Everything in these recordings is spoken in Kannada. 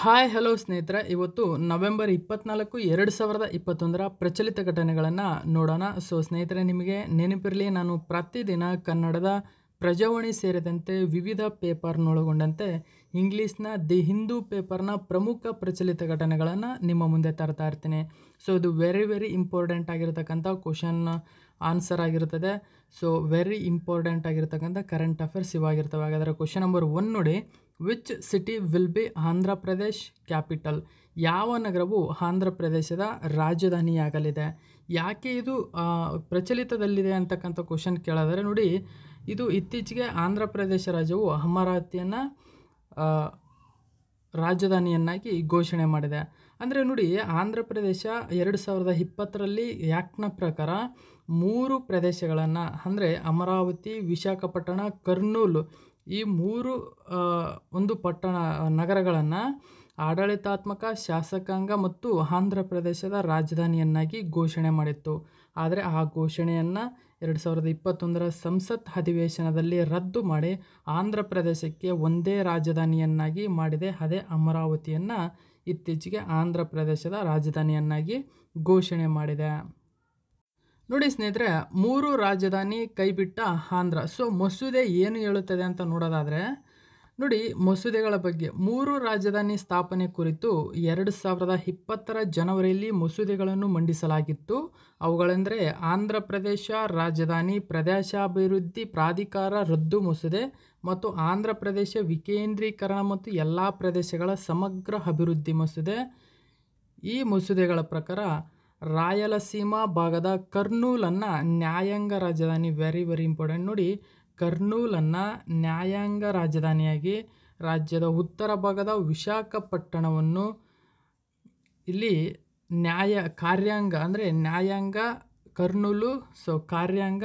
ಹಾಯ್ ಹಲೋ ಸ್ನೇಹಿತರೆ ಇವತ್ತು ನವೆಂಬರ್ ಇಪ್ಪತ್ನಾಲ್ಕು ಎರಡು ಸಾವಿರದ ಇಪ್ಪತ್ತೊಂದರ ಪ್ರಚಲಿತ ಘಟನೆಗಳನ್ನು ನೋಡೋಣ ಸೊ ಸ್ನೇಹಿತರೆ ನಿಮಗೆ ನೆನಪಿರಲಿ ನಾನು ಪ್ರತಿದಿನ ಕನ್ನಡದ ಪ್ರಜಾವಾಣಿ ಸೇರಿದಂತೆ ವಿವಿಧ ಪೇಪರ್ನೊಳಗೊಂಡಂತೆ ಇಂಗ್ಲೀಷ್ನ ದಿ ಹಿಂದೂ ಪೇಪರ್ನ ಪ್ರಮುಖ ಪ್ರಚಲಿತ ಘಟನೆಗಳನ್ನು ನಿಮ್ಮ ಮುಂದೆ ತರ್ತಾ ಇರ್ತೀನಿ ಸೊ ಇದು ವೆರಿ ವೆರಿ ಇಂಪಾರ್ಟೆಂಟ್ ಆಗಿರತಕ್ಕಂಥ ಕ್ವಶನ್ ಆನ್ಸರ್ ಆಗಿರ್ತದೆ ಸೊ ವೆರಿ ಇಂಪಾರ್ಟೆಂಟ್ ಆಗಿರ್ತಕ್ಕಂಥ ಕರೆಂಟ್ ಅಫೇರ್ಸ್ ಇವಾಗಿರ್ತವೆ ಹಾಗಾದರೆ ಕ್ವಶನ್ ನಂಬರ್ ಒನ್ ನೋಡಿ which city will be Andhra Pradesh capital ಯಾವ ನಗರವು ಆಂಧ್ರ ಪ್ರದೇಶದ ರಾಜಧಾನಿಯಾಗಲಿದೆ ಯಾಕೆ ಇದು ಪ್ರಚಲಿತದಲ್ಲಿದೆ ಅಂತಕ್ಕಂಥ ಕ್ವಶನ್ ಕೇಳಿದರೆ ನೋಡಿ ಇದು ಇತ್ತೀಚೆಗೆ ಆಂಧ್ರ ಪ್ರದೇಶ ರಾಜ್ಯವು ಅಮರಾವತಿಯನ್ನು ರಾಜಧಾನಿಯನ್ನಾಗಿ ಘೋಷಣೆ ಮಾಡಿದೆ ಅಂದರೆ ನೋಡಿ ಆಂಧ್ರ ಪ್ರದೇಶ ಎರಡು ಸಾವಿರದ ಇಪ್ಪತ್ತರಲ್ಲಿ ಯಾಕ್ಟ್ನ ಪ್ರಕಾರ ಮೂರು ಪ್ರದೇಶಗಳನ್ನು ಅಂದರೆ ಅಮರಾವತಿ ವಿಶಾಖಪಟ್ಟಣ ಕರ್ನೂಲು ಈ ಮೂರು ಒಂದು ಪಟ್ಟಣ ನಗರಗಳನ್ನು ಆಡಳಿತಾತ್ಮಕ ಶಾಸಕಾಂಗ ಮತ್ತು ಆಂಧ್ರ ಪ್ರದೇಶದ ರಾಜಧಾನಿಯನ್ನಾಗಿ ಘೋಷಣೆ ಮಾಡಿತ್ತು ಆದರೆ ಆ ಘೋಷಣೆಯನ್ನು ಎರಡು ಸಾವಿರದ ಇಪ್ಪತ್ತೊಂದರ ಸಂಸತ್ ಅಧಿವೇಶನದಲ್ಲಿ ರದ್ದು ಮಾಡಿ ಆಂಧ್ರ ಪ್ರದೇಶಕ್ಕೆ ಒಂದೇ ರಾಜಧಾನಿಯನ್ನಾಗಿ ಮಾಡಿದೆ ಅದೇ ಅಮರಾವತಿಯನ್ನು ಇತ್ತೀಚೆಗೆ ಆಂಧ್ರ ಪ್ರದೇಶದ ರಾಜಧಾನಿಯನ್ನಾಗಿ ಘೋಷಣೆ ಮಾಡಿದೆ ನೋಡಿ ಸ್ನೇಹಿತರೆ ಮೂರು ರಾಜಧಾನಿ ಕೈಬಿಟ್ಟ ಆಂಧ್ರ ಸೊ ಮಸೂದೆ ಏನು ಹೇಳುತ್ತದೆ ಅಂತ ನೋಡೋದಾದರೆ ನೋಡಿ ಮಸೂದೆಗಳ ಬಗ್ಗೆ ಮೂರು ರಾಜಧಾನಿ ಸ್ಥಾಪನೆ ಕುರಿತು ಎರಡು ಸಾವಿರದ ಇಪ್ಪತ್ತರ ಜನವರಿಯಲ್ಲಿ ಮಸೂದೆಗಳನ್ನು ಮಂಡಿಸಲಾಗಿತ್ತು ಅವುಗಳೆಂದರೆ ಆಂಧ್ರ ಪ್ರದೇಶ ರಾಜಧಾನಿ ಪ್ರದೇಶಾಭಿವೃದ್ಧಿ ಪ್ರಾಧಿಕಾರ ರದ್ದು ಮಸೂದೆ ಮತ್ತು ಆಂಧ್ರ ಪ್ರದೇಶ ವಿಕೇಂದ್ರೀಕರಣ ಮತ್ತು ಎಲ್ಲ ಪ್ರದೇಶಗಳ ಸಮಗ್ರ ಅಭಿವೃದ್ಧಿ ಮಸೂದೆ ಈ ಮಸೂದೆಗಳ ಪ್ರಕಾರ ರಾಯಲಸೀಮಾ ಭಾಗದ ಕರ್ನೂಲನ್ನು ನ್ಯಾಯಾಂಗ ರಾಜಧಾನಿ ವೆರಿ ವೆರಿ ಇಂಪಾರ್ಟೆಂಟ್ ನೋಡಿ ಕರ್ನೂಲನ್ನು ನ್ಯಾಯಾಂಗ ರಾಜಧಾನಿಯಾಗಿ ರಾಜ್ಯದ ಉತ್ತರ ಭಾಗದ ವಿಶಾಖಪಟ್ಟಣವನ್ನು ಇಲ್ಲಿ ನ್ಯಾಯ ಕಾರ್ಯಾಂಗ ಅಂದರೆ ನ್ಯಾಯಾಂಗ ಕರ್ನೂಲು ಸೊ ಕಾರ್ಯಾಂಗ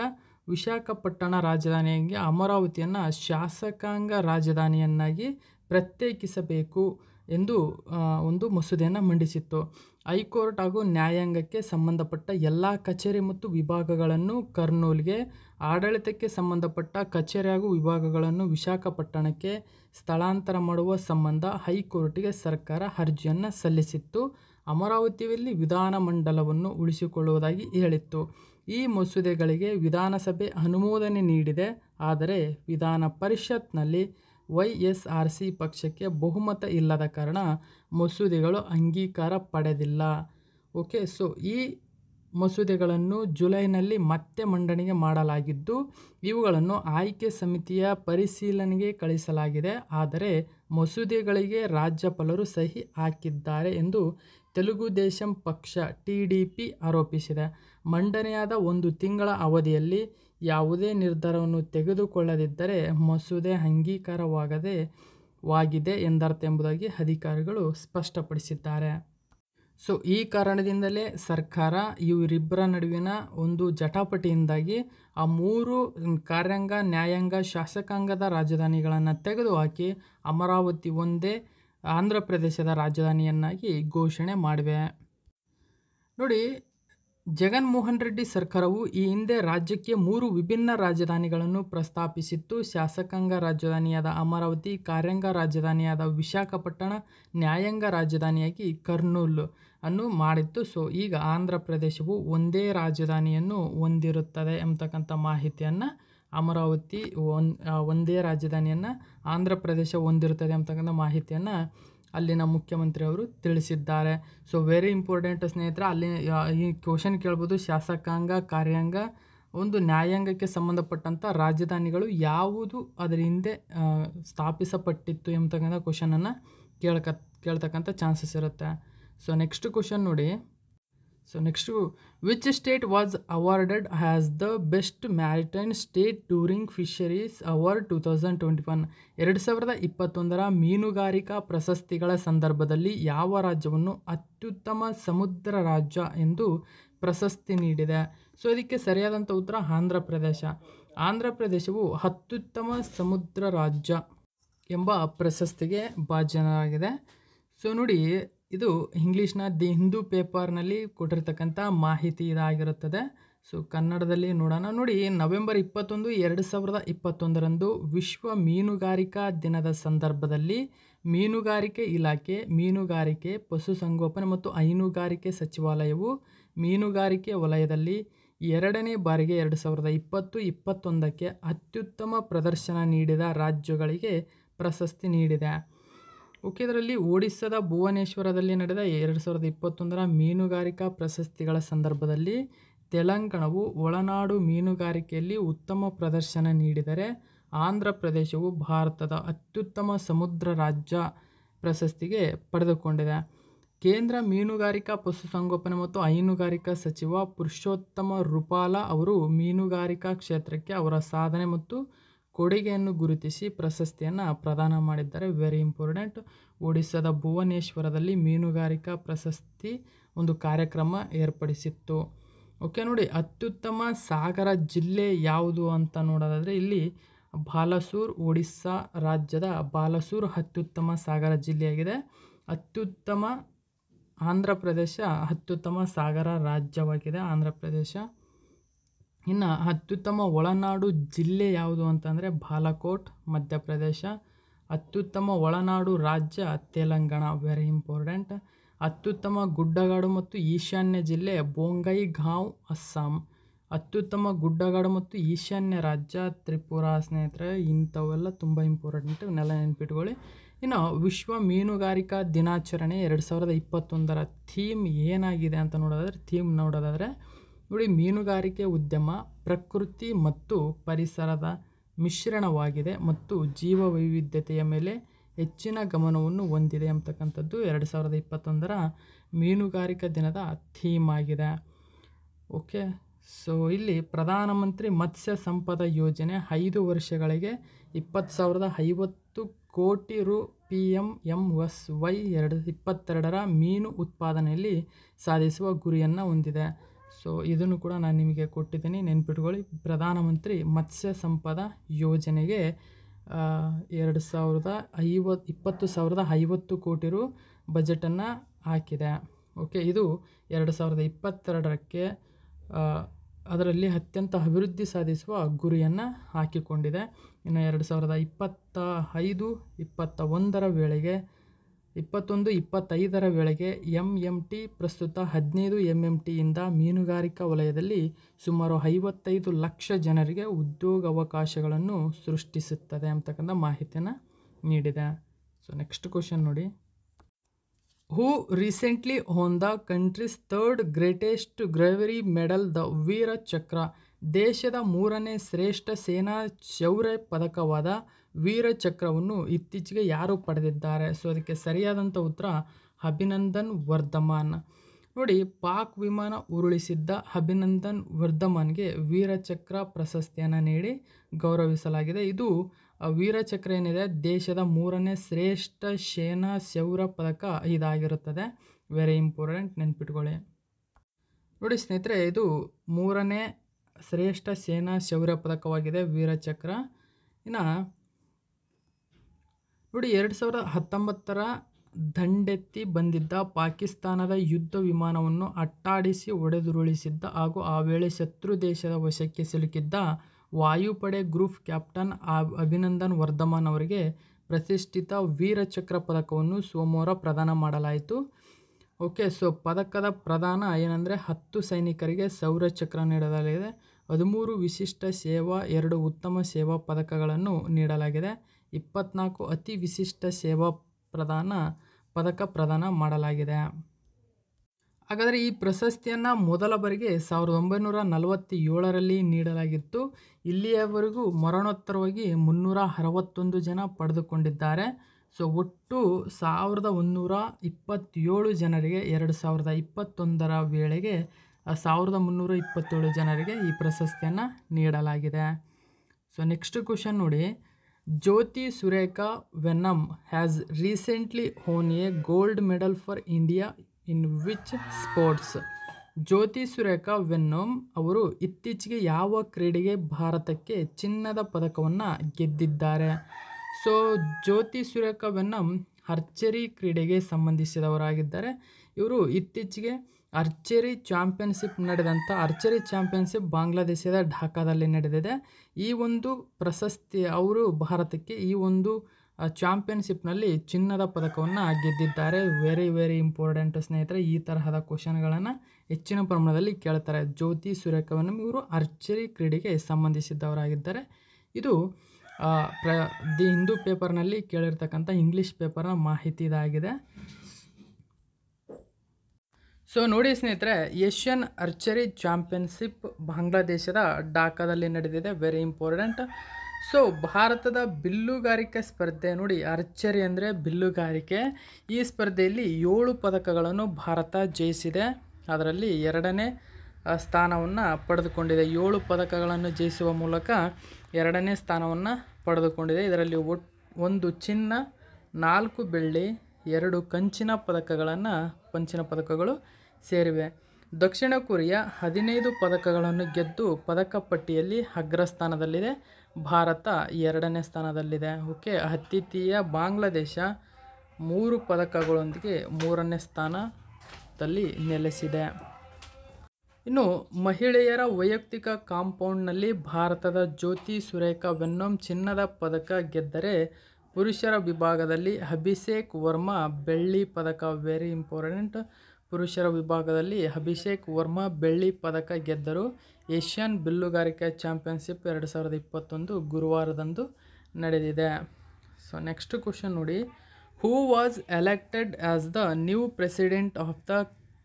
ವಿಶಾಖಪಟ್ಟಣ ರಾಜಧಾನಿಯಾಗಿ ಅಮರಾವತಿಯನ್ನು ಶಾಸಕಾಂಗ ರಾಜಧಾನಿಯನ್ನಾಗಿ ಪ್ರತ್ಯೇಕಿಸಬೇಕು ಎಂದು ಒಂದು ಮಸೂದೆಯನ್ನು ಮಂಡಿಸಿತ್ತು ಹೈಕೋರ್ಟ್ ಹಾಗೂ ನ್ಯಾಯಾಂಗಕ್ಕೆ ಸಂಬಂಧಪಟ್ಟ ಎಲ್ಲ ಕಚೇರಿ ಮತ್ತು ವಿಭಾಗಗಳನ್ನು ಕರ್ನೂಲ್ಗೆ ಆಡಳಿತಕ್ಕೆ ಸಂಬಂಧಪಟ್ಟ ಕಚೇರಿ ಹಾಗೂ ವಿಭಾಗಗಳನ್ನು ವಿಶಾಖಪಟ್ಟಣಕ್ಕೆ ಸ್ಥಳಾಂತರ ಮಾಡುವ ಸಂಬಂಧ ಹೈಕೋರ್ಟ್ಗೆ ಸರ್ಕಾರ ಅರ್ಜಿಯನ್ನು ಸಲ್ಲಿಸಿತ್ತು ಅಮರಾವತಿಯಲ್ಲಿ ವಿಧಾನಮಂಡಲವನ್ನು ಉಳಿಸಿಕೊಳ್ಳುವುದಾಗಿ ಹೇಳಿತ್ತು ಈ ಮಸೂದೆಗಳಿಗೆ ವಿಧಾನಸಭೆ ಅನುಮೋದನೆ ನೀಡಿದೆ ಆದರೆ ವಿಧಾನ ಪರಿಷತ್ನಲ್ಲಿ ವೈ ಸಿ ಪಕ್ಷಕ್ಕೆ ಬಹುಮತ ಇಲ್ಲದ ಕಾರಣ ಮಸೂದೆಗಳು ಅಂಗೀಕಾರ ಪಡೆದಿಲ್ಲ ಓಕೆ ಸೊ ಈ ಮಸೂದೆಗಳನ್ನು ಜುಲೈನಲ್ಲಿ ಮತ್ತೆ ಮಂಡನೆಗೆ ಮಾಡಲಾಗಿದ್ದು ಇವುಗಳನ್ನು ಆಯ್ಕೆ ಸಮಿತಿಯ ಪರಿಶೀಲನೆಗೆ ಕಳಿಸಲಾಗಿದೆ ಆದರೆ ಮಸೂದೆಗಳಿಗೆ ರಾಜ್ಯಪಾಲರು ಸಹಿ ಹಾಕಿದ್ದಾರೆ ಎಂದು ತೆಲುಗು ದೇಶಂ ಪಕ್ಷ ಟಿ ಡಿ ಪಿ ಆರೋಪಿಸಿದೆ ಮಂಡನೆಯಾದ ಒಂದು ತಿಂಗಳ ಅವಧಿಯಲ್ಲಿ ಯಾವುದೇ ನಿರ್ಧಾರವನ್ನು ತೆಗೆದುಕೊಳ್ಳದಿದ್ದರೆ ಮಸೂದೆ ಅಂಗೀಕಾರವಾಗದೆ ವಾಗಿದೆ ಎಂದರ್ಥ ಎಂಬುದಾಗಿ ಅಧಿಕಾರಿಗಳು ಸ್ಪಷ್ಟಪಡಿಸಿದ್ದಾರೆ ಸೊ ಈ ಕಾರಣದಿಂದಲೇ ಸರ್ಕಾರ ಇವರಿಬ್ಬರ ನಡುವಿನ ಒಂದು ಜಟಾಪಟಿಯಿಂದಾಗಿ ಆ ಮೂರು ಕಾರ್ಯಾಂಗ ನ್ಯಾಯಾಂಗ ಶಾಸಕಾಂಗದ ರಾಜಧಾನಿಗಳನ್ನು ತೆಗೆದುಹಾಕಿ ಅಮರಾವತಿ ಒಂದೇ ಆಂಧ್ರ ಪ್ರದೇಶದ ರಾಜಧಾನಿಯನ್ನಾಗಿ ಘೋಷಣೆ ಮಾಡಿವೆ ನೋಡಿ ಜಗನ್ಮೋಹನ್ ರೆಡ್ಡಿ ಸರ್ಕಾರವು ಈ ಹಿಂದೆ ರಾಜ್ಯಕ್ಕೆ ಮೂರು ವಿಭಿನ್ನ ರಾಜಧಾನಿಗಳನ್ನು ಪ್ರಸ್ತಾಪಿಸಿತ್ತು ಶಾಸಕಾಂಗ ರಾಜಧಾನಿಯಾದ ಅಮರಾವತಿ ಕಾರ್ಯಾಂಗ ರಾಜಧಾನಿಯಾದ ವಿಶಾಖಪಟ್ಟಣ ನ್ಯಾಯಾಂಗ ರಾಜಧಾನಿಯಾಗಿ ಕರ್ನೂಲ್ ಅನ್ನು ಮಾಡಿತ್ತು ಸೊ ಈಗ ಆಂಧ್ರ ಪ್ರದೇಶವು ಒಂದೇ ರಾಜಧಾನಿಯನ್ನು ಹೊಂದಿರುತ್ತದೆ ಎಂಬತಕ್ಕಂಥ ಮಾಹಿತಿಯನ್ನು ಅಮರಾವತಿ ಒಂದೇ ರಾಜಧಾನಿಯನ್ನು ಆಂಧ್ರ ಪ್ರದೇಶ ಹೊಂದಿರುತ್ತದೆ ಎಂಬತಕ್ಕಂಥ ಮಾಹಿತಿಯನ್ನು ಅಲ್ಲಿನ ಮುಖ್ಯಮಂತ್ರಿಯವರು ತಿಳಿಸಿದ್ದಾರೆ ಸೊ ವೆರಿ ಇಂಪಾರ್ಟೆಂಟ್ ಸ್ನೇಹಿತರೆ ಅಲ್ಲಿ ಈ ಕ್ವಶನ್ ಕೇಳ್ಬೋದು ಶಾಸಕಾಂಗ ಕಾರ್ಯಾಂಗ ಒಂದು ನ್ಯಾಯಾಂಗಕ್ಕೆ ಸಂಬಂಧಪಟ್ಟಂಥ ರಾಜಧಾನಿಗಳು ಯಾವುದು ಅದರ ಹಿಂದೆ ಸ್ಥಾಪಿಸಪಟ್ಟಿತ್ತು ಎಂಬತಕ್ಕಂಥ ಕ್ವಶನನ್ನು ಕೇಳ್ಕ ಕೇಳ್ತಕ್ಕಂಥ ಚಾನ್ಸಸ್ ಇರುತ್ತೆ ಸೊ ನೆಕ್ಸ್ಟ್ ಕ್ವಶನ್ ನೋಡಿ so next Which state was awarded as the best maritime state touring fisheries award two thousand twenty one ಎರಡು ಸಾವಿರದ ಇಪ್ಪತ್ತೊಂದರ ಮೀನುಗಾರಿಕಾ ಪ್ರಶಸ್ತಿಗಳ ಸಂದರ್ಭದಲ್ಲಿ ಯಾವ ರಾಜ್ಯವನ್ನು ಅತ್ಯುತ್ತಮ ಸಮುದ್ರ ರಾಜ್ಯ ಎಂದು ಪ್ರಶಸ್ತಿ ನೀಡಿದೆ ಸೊ ಇದಕ್ಕೆ ಸರಿಯಾದಂಥ ಉತ್ತರ ಆಂಧ್ರ ಪ್ರದೇಶ ಆಂಧ್ರ ಪ್ರದೇಶವು ಅತ್ಯುತ್ತಮ ಸಮುದ್ರ ರಾಜ್ಯ ಎಂಬ ಪ್ರಶಸ್ತಿಗೆ ಭಾಜನರಾಗಿದೆ ಸೊ ನೋಡಿ ಇದು ಇಂಗ್ಲೀಷ್ನ ದಿ ಹಿಂದೂ ಪೇಪರ್ನಲ್ಲಿ ಕೊಟ್ಟಿರ್ತಕ್ಕಂಥ ಮಾಹಿತಿ ಇದಾಗಿರುತ್ತದೆ ಸೊ ಕನ್ನಡದಲ್ಲಿ ನೋಡೋಣ ನೋಡಿ ನವೆಂಬರ್ ಇಪ್ಪತ್ತೊಂದು ಎರಡು ಸಾವಿರದ ಇಪ್ಪತ್ತೊಂದರಂದು ವಿಶ್ವ ಮೀನುಗಾರಿಕಾ ದಿನದ ಸಂದರ್ಭದಲ್ಲಿ ಮೀನುಗಾರಿಕೆ ಇಲಾಖೆ ಮೀನುಗಾರಿಕೆ ಪಶುಸಂಗೋಪನೆ ಮತ್ತು ಹೈನುಗಾರಿಕೆ ಸಚಿವಾಲಯವು ಮೀನುಗಾರಿಕೆ ವಲಯದಲ್ಲಿ ಎರಡನೇ ಬಾರಿಗೆ ಎರಡು ಸಾವಿರದ ಇಪ್ಪತ್ತು ಇಪ್ಪತ್ತೊಂದಕ್ಕೆ ಅತ್ಯುತ್ತಮ ಪ್ರದರ್ಶನ ನೀಡಿದ ರಾಜ್ಯಗಳಿಗೆ ಪ್ರಶಸ್ತಿ ನೀಡಿದೆ ಓಕೆ ಇದರಲ್ಲಿ ಒಡಿಸ್ಸಾದ ಭುವನೇಶ್ವರದಲ್ಲಿ ನಡೆದ ಎರಡು ಸಾವಿರದ ಇಪ್ಪತ್ತೊಂದರ ಮೀನುಗಾರಿಕಾ ಪ್ರಶಸ್ತಿಗಳ ಸಂದರ್ಭದಲ್ಲಿ ತೆಲಂಗಾಣವು ಒಳನಾಡು ಮೀನುಗಾರಿಕೆಯಲ್ಲಿ ಉತ್ತಮ ಪ್ರದರ್ಶನ ನೀಡಿದರೆ ಆಂಧ್ರ ಪ್ರದೇಶವು ಭಾರತದ ಅತ್ಯುತ್ತಮ ಸಮುದ್ರ ರಾಜ್ಯ ಪ್ರಶಸ್ತಿಗೆ ಪಡೆದುಕೊಂಡಿದೆ ಕೇಂದ್ರ ಮೀನುಗಾರಿಕಾ ಪಶುಸಂಗೋಪನೆ ಮತ್ತು ಹೈನುಗಾರಿಕಾ ಸಚಿವ ಪುರುಷೋತ್ತಮ ರುಪಾಲ ಅವರು ಮೀನುಗಾರಿಕಾ ಕ್ಷೇತ್ರಕ್ಕೆ ಅವರ ಸಾಧನೆ ಮತ್ತು ಕೊಡುಗೆಯನ್ನು ಗುರುತಿಸಿ ಪ್ರಶಸ್ತಿಯನ್ನು ಪ್ರದಾನ ಮಾಡಿದ್ದಾರೆ ವೆರಿ ಇಂಪಾರ್ಟೆಂಟ್ ಒಡಿಸ್ಸಾದ ಭುವನೇಶ್ವರದಲ್ಲಿ ಮೀನುಗಾರಿಕಾ ಪ್ರಶಸ್ತಿ ಒಂದು ಕಾರ್ಯಕ್ರಮ ಏರ್ಪಡಿಸಿತ್ತು ಓಕೆ ನೋಡಿ ಅತ್ಯುತ್ತಮ ಸಾಗರ ಜಿಲ್ಲೆ ಯಾವುದು ಅಂತ ನೋಡೋದಾದರೆ ಇಲ್ಲಿ ಬಾಲಸೂರ್ ಒಡಿಸ್ಸಾ ರಾಜ್ಯದ ಬಾಲಸೂರ್ ಅತ್ಯುತ್ತಮ ಸಾಗರ ಜಿಲ್ಲೆಯಾಗಿದೆ ಅತ್ಯುತ್ತಮ ಆಂಧ್ರ ಪ್ರದೇಶ ಅತ್ಯುತ್ತಮ ಸಾಗರ ರಾಜ್ಯವಾಗಿದೆ ಆಂಧ್ರ ಪ್ರದೇಶ ಇನ್ನು ಅತ್ಯುತ್ತಮ ಒಳನಾಡು ಜಿಲ್ಲೆ ಯಾವುದು ಅಂತಂದರೆ ಬಾಲಕೋಟ್ ಮಧ್ಯಪ್ರದೇಶ ಅತ್ಯುತ್ತಮ ಒಳನಾಡು ರಾಜ್ಯ ತೆಲಂಗಾಣ ವೆರಿ ಇಂಪಾರ್ಟೆಂಟ್ ಅತ್ಯುತ್ತಮ ಗುಡ್ಡಗಾಡು ಮತ್ತು ಈಶಾನ್ಯ ಜಿಲ್ಲೆ ಘಾಂವ್ ಅಸ್ಸಾಂ ಅತ್ಯುತ್ತಮ ಗುಡ್ಡಗಾಡು ಮತ್ತು ಈಶಾನ್ಯ ರಾಜ್ಯ ತ್ರಿಪುರ ಸ್ನೇಹಿತರೆ ಇಂಥವೆಲ್ಲ ತುಂಬ ಇಂಪಾರ್ಟೆಂಟ್ ನೆಲ ನೆನ್ಪಿಟ್ಕೊಳ್ಳಿ ಇನ್ನು ವಿಶ್ವ ಮೀನುಗಾರಿಕಾ ದಿನಾಚರಣೆ ಎರಡು ಸಾವಿರದ ಇಪ್ಪತ್ತೊಂದರ ಥೀಮ್ ಏನಾಗಿದೆ ಅಂತ ನೋಡೋದಾದ್ರೆ ಥೀಮ್ ನೋಡೋದಾದರೆ ನೋಡಿ ಮೀನುಗಾರಿಕೆ ಉದ್ಯಮ ಪ್ರಕೃತಿ ಮತ್ತು ಪರಿಸರದ ಮಿಶ್ರಣವಾಗಿದೆ ಮತ್ತು ಜೀವ ವೈವಿಧ್ಯತೆಯ ಮೇಲೆ ಹೆಚ್ಚಿನ ಗಮನವನ್ನು ಹೊಂದಿದೆ ಅಂತಕ್ಕಂಥದ್ದು ಎರಡು ಸಾವಿರದ ಇಪ್ಪತ್ತೊಂದರ ಮೀನುಗಾರಿಕಾ ದಿನದ ಥೀಮ್ ಆಗಿದೆ ಓಕೆ ಸೊ ಇಲ್ಲಿ ಪ್ರಧಾನಮಂತ್ರಿ ಮತ್ಸ್ಯ ಸಂಪದ ಯೋಜನೆ ಐದು ವರ್ಷಗಳಿಗೆ ಇಪ್ಪತ್ತು ಸಾವಿರದ ಐವತ್ತು ಕೋಟಿ ರು P M M S Y ಎರಡು ಇಪ್ಪತ್ತೆರಡರ ಮೀನು ಉತ್ಪಾದನೆಯಲ್ಲಿ ಸಾಧಿಸುವ ಗುರಿಯನ್ನು ಹೊಂದಿದೆ ಸೊ ಇದನ್ನು ಕೂಡ ನಾನು ನಿಮಗೆ ಕೊಟ್ಟಿದ್ದೀನಿ ನೆನ್ಪಿಟ್ಕೊಳ್ಳಿ ಪ್ರಧಾನಮಂತ್ರಿ ಮತ್ಸ್ಯ ಸಂಪದ ಯೋಜನೆಗೆ ಎರಡು ಸಾವಿರದ ಐವತ್ತು ಇಪ್ಪತ್ತು ಸಾವಿರದ ಐವತ್ತು ಕೋಟಿ ರು ಬಜೆಟನ್ನು ಹಾಕಿದೆ ಓಕೆ ಇದು ಎರಡು ಸಾವಿರದ ಇಪ್ಪತ್ತೆರಡಕ್ಕೆ ಅದರಲ್ಲಿ ಅತ್ಯಂತ ಅಭಿವೃದ್ಧಿ ಸಾಧಿಸುವ ಗುರಿಯನ್ನು ಹಾಕಿಕೊಂಡಿದೆ ಇನ್ನು ಎರಡು ಸಾವಿರದ ಇಪ್ಪತ್ತ ಐದು ಇಪ್ಪತ್ತ ಒಂದರ ವೇಳೆಗೆ ಇಪ್ಪತ್ತೊಂದು ಇಪ್ಪತ್ತೈದರ ವೇಳೆಗೆ ಎಂ ಎಂ ಟಿ ಪ್ರಸ್ತುತ ಹದಿನೈದು ಎಂ ಎಂ ಟಿಯಿಂದ ಮೀನುಗಾರಿಕಾ ವಲಯದಲ್ಲಿ ಸುಮಾರು ಐವತ್ತೈದು ಲಕ್ಷ ಜನರಿಗೆ ಉದ್ಯೋಗಾವಕಾಶಗಳನ್ನು ಸೃಷ್ಟಿಸುತ್ತದೆ ಅಂತಕ್ಕಂಥ ಮಾಹಿತಿಯನ್ನು ನೀಡಿದೆ ಸೊ ನೆಕ್ಸ್ಟ್ ಕ್ವಶನ್ ನೋಡಿ who recently won the countries third greatest bravery medal the Vir Chakra ದೇಶದ ಮೂರನೇ ಶ್ರೇಷ್ಠ ಸೇನಾ ಶೌರ್ಯ ಪದಕವಾದ ವೀರಚಕ್ರವನ್ನು ಇತ್ತೀಚೆಗೆ ಯಾರು ಪಡೆದಿದ್ದಾರೆ ಸೊ ಅದಕ್ಕೆ ಸರಿಯಾದಂಥ ಉತ್ತರ ಅಭಿನಂದನ್ ವರ್ಧಮಾನ್ ನೋಡಿ ಪಾಕ್ ವಿಮಾನ ಉರುಳಿಸಿದ್ದ ಅಭಿನಂದನ್ ವರ್ಧಮಾನ್ಗೆ ವೀರಚಕ್ರ ಪ್ರಶಸ್ತಿಯನ್ನು ನೀಡಿ ಗೌರವಿಸಲಾಗಿದೆ ಇದು ವೀರಚಕ್ರ ಏನಿದೆ ದೇಶದ ಮೂರನೇ ಶ್ರೇಷ್ಠ ಸೇನಾ ಶೌರ್ಯ ಪದಕ ಇದಾಗಿರುತ್ತದೆ ವೆರಿ ಇಂಪಾರ್ಟೆಂಟ್ ನೆನ್ಪಿಟ್ಕೊಳ್ಳಿ ನೋಡಿ ಸ್ನೇಹಿತರೆ ಇದು ಮೂರನೇ ಶ್ರೇಷ್ಠ ಸೇನಾ ಶೌರ್ಯ ಪದಕವಾಗಿದೆ ವೀರಚಕ್ರ ಇನ್ನು ನೋಡಿ ಎರಡು ಸಾವಿರದ ಹತ್ತೊಂಬತ್ತರ ದಂಡೆತ್ತಿ ಬಂದಿದ್ದ ಪಾಕಿಸ್ತಾನದ ಯುದ್ಧ ವಿಮಾನವನ್ನು ಅಟ್ಟಾಡಿಸಿ ಒಡೆದುರುಳಿಸಿದ್ದ ಹಾಗೂ ಆ ವೇಳೆ ಶತ್ರು ದೇಶದ ವಶಕ್ಕೆ ಸಿಲುಕಿದ್ದ ವಾಯುಪಡೆ ಗ್ರೂಪ್ ಕ್ಯಾಪ್ಟನ್ ಅಭಿನಂದನ್ ವರ್ಧಮಾನ್ ಅವರಿಗೆ ಪ್ರತಿಷ್ಠಿತ ವೀರಚಕ್ರ ಪದಕವನ್ನು ಸೋಮವಾರ ಪ್ರದಾನ ಮಾಡಲಾಯಿತು ಓಕೆ ಸೊ ಪದಕದ ಪ್ರದಾನ ಏನಂದರೆ ಹತ್ತು ಸೈನಿಕರಿಗೆ ಸೌರಚಕ್ರ ನೀಡಲಾಗಿದೆ ಹದಿಮೂರು ವಿಶಿಷ್ಟ ಸೇವಾ ಎರಡು ಉತ್ತಮ ಸೇವಾ ಪದಕಗಳನ್ನು ನೀಡಲಾಗಿದೆ ಇಪ್ಪತ್ನಾಲ್ಕು ಅತಿ ವಿಶಿಷ್ಟ ಸೇವಾ ಪ್ರದಾನ ಪದಕ ಪ್ರದಾನ ಮಾಡಲಾಗಿದೆ ಹಾಗಾದರೆ ಈ ಪ್ರಶಸ್ತಿಯನ್ನು ಮೊದಲ ಬಾರಿಗೆ ಸಾವಿರದ ಒಂಬೈನೂರ ನಲವತ್ತೇಳರಲ್ಲಿ ನೀಡಲಾಗಿತ್ತು ಇಲ್ಲಿಯವರೆಗೂ ಮರಣೋತ್ತರವಾಗಿ ಮುನ್ನೂರ ಅರವತ್ತೊಂದು ಜನ ಪಡೆದುಕೊಂಡಿದ್ದಾರೆ ಸೊ ಒಟ್ಟು ಸಾವಿರದ ಒಂದೂರ ಇಪ್ಪತ್ತೇಳು ಜನರಿಗೆ ಎರಡು ಸಾವಿರದ ಇಪ್ಪತ್ತೊಂದರ ವೇಳೆಗೆ ಸಾವಿರದ ಮುನ್ನೂರ ಇಪ್ಪತ್ತೇಳು ಜನರಿಗೆ ಈ ಪ್ರಶಸ್ತಿಯನ್ನು ನೀಡಲಾಗಿದೆ ಸೊ ನೆಕ್ಸ್ಟ್ ಕ್ವಶನ್ ನೋಡಿ Jyothi Surekha Vennam has recently won a gold medal for India in which sports Jyothi Surekha Vennam ಅವರು ಇತ್ತೀಚೆಗೆ ಯಾವ ಕ್ರೀಡೆಗೆ ಭಾರತಕ್ಕೆ ಚಿನ್ನದ ಪದಕವನ್ನು ಗೆದ್ದಿದ್ದಾರೆ ಸೊ ಜ್ಯೋತಿ ಸುರೇಖಾ ವೆನ್ನಮ್ ಅರ್ಚರಿ ಕ್ರೀಡೆಗೆ ಸಂಬಂಧಿಸಿದವರಾಗಿದ್ದಾರೆ ಇವರು ಇತ್ತೀಚೆಗೆ ಅರ್ಚರಿ ಚಾಂಪಿಯನ್ಶಿಪ್ ನಡೆದಂಥ ಅರ್ಚರಿ ಚಾಂಪಿಯನ್ಶಿಪ್ ಬಾಂಗ್ಲಾದೇಶದ ಢಾಕಾದಲ್ಲಿ ನಡೆದಿದೆ ಈ ಒಂದು ಪ್ರಶಸ್ತಿ ಅವರು ಭಾರತಕ್ಕೆ ಈ ಒಂದು ಚಾಂಪಿಯನ್ಶಿಪ್ನಲ್ಲಿ ಚಿನ್ನದ ಪದಕವನ್ನು ಗೆದ್ದಿದ್ದಾರೆ ವೆರಿ ವೆರಿ ಇಂಪಾರ್ಟೆಂಟ್ ಸ್ನೇಹಿತರೆ ಈ ತರಹದ ಕ್ವಶನ್ಗಳನ್ನು ಹೆಚ್ಚಿನ ಪ್ರಮಾಣದಲ್ಲಿ ಕೇಳ್ತಾರೆ ಜ್ಯೋತಿ ಸೂರ್ಯಕವನಂ ಇವರು ಅರ್ಚರಿ ಕ್ರೀಡೆಗೆ ಸಂಬಂಧಿಸಿದವರಾಗಿದ್ದಾರೆ ಇದು ಪ್ರ ದಿ ಹಿಂದೂ ಪೇಪರ್ನಲ್ಲಿ ಕೇಳಿರ್ತಕ್ಕಂಥ ಇಂಗ್ಲೀಷ್ ಪೇಪರ್ನ ಮಾಹಿತಿ ಇದಾಗಿದೆ ಸೊ ನೋಡಿ ಸ್ನೇಹಿತರೆ ಏಷ್ಯನ್ ಅರ್ಚರಿ ಚಾಂಪಿಯನ್ಶಿಪ್ ಬಾಂಗ್ಲಾದೇಶದ ಡಾಕಾದಲ್ಲಿ ನಡೆದಿದೆ ವೆರಿ ಇಂಪಾರ್ಟೆಂಟ್ ಸೊ ಭಾರತದ ಬಿಲ್ಲುಗಾರಿಕೆ ಸ್ಪರ್ಧೆ ನೋಡಿ ಅರ್ಚರಿ ಅಂದರೆ ಬಿಲ್ಲುಗಾರಿಕೆ ಈ ಸ್ಪರ್ಧೆಯಲ್ಲಿ ಏಳು ಪದಕಗಳನ್ನು ಭಾರತ ಜಯಿಸಿದೆ ಅದರಲ್ಲಿ ಎರಡನೇ ಸ್ಥಾನವನ್ನು ಪಡೆದುಕೊಂಡಿದೆ ಏಳು ಪದಕಗಳನ್ನು ಜಯಿಸುವ ಮೂಲಕ ಎರಡನೇ ಸ್ಥಾನವನ್ನು ಪಡೆದುಕೊಂಡಿದೆ ಇದರಲ್ಲಿ ಒಂದು ಚಿನ್ನ ನಾಲ್ಕು ಬೆಳ್ಳಿ ಎರಡು ಕಂಚಿನ ಪದಕಗಳನ್ನು ಪಂಚಿನ ಪದಕಗಳು ಸೇರಿವೆ ದಕ್ಷಿಣ ಕೊರಿಯಾ ಹದಿನೈದು ಪದಕಗಳನ್ನು ಗೆದ್ದು ಪದಕ ಪಟ್ಟಿಯಲ್ಲಿ ಅಗ್ರಸ್ಥಾನದಲ್ಲಿದೆ ಭಾರತ ಎರಡನೇ ಸ್ಥಾನದಲ್ಲಿದೆ ಓಕೆ ಅತಿಥೀಯ ಬಾಂಗ್ಲಾದೇಶ ಮೂರು ಪದಕಗಳೊಂದಿಗೆ ಮೂರನೇ ಸ್ಥಾನದಲ್ಲಿ ನೆಲೆಸಿದೆ ಇನ್ನು ಮಹಿಳೆಯರ ವೈಯಕ್ತಿಕ ಕಾಂಪೌಂಡ್ನಲ್ಲಿ ಭಾರತದ ಜ್ಯೋತಿ ಸುರೇಖಾ ವೆನ್ನೋಮ್ ಚಿನ್ನದ ಪದಕ ಗೆದ್ದರೆ ಪುರುಷರ ವಿಭಾಗದಲ್ಲಿ ಅಭಿಷೇಕ್ ವರ್ಮಾ ಬೆಳ್ಳಿ ಪದಕ ವೆರಿ ಇಂಪಾರ್ಟೆಂಟ್ ಪುರುಷರ ವಿಭಾಗದಲ್ಲಿ ಅಭಿಷೇಕ್ ವರ್ಮಾ ಬೆಳ್ಳಿ ಪದಕ ಗೆದ್ದರು ಏಷ್ಯನ್ ಬಿಲ್ಲುಗಾರಿಕೆ ಚಾಂಪಿಯನ್ಶಿಪ್ ಎರಡು ಸಾವಿರದ ಇಪ್ಪತ್ತೊಂದು ಗುರುವಾರದಂದು ನಡೆದಿದೆ ಸೊ ನೆಕ್ಸ್ಟ್ ಕ್ವಶನ್ ನೋಡಿ who was elected as the new president of the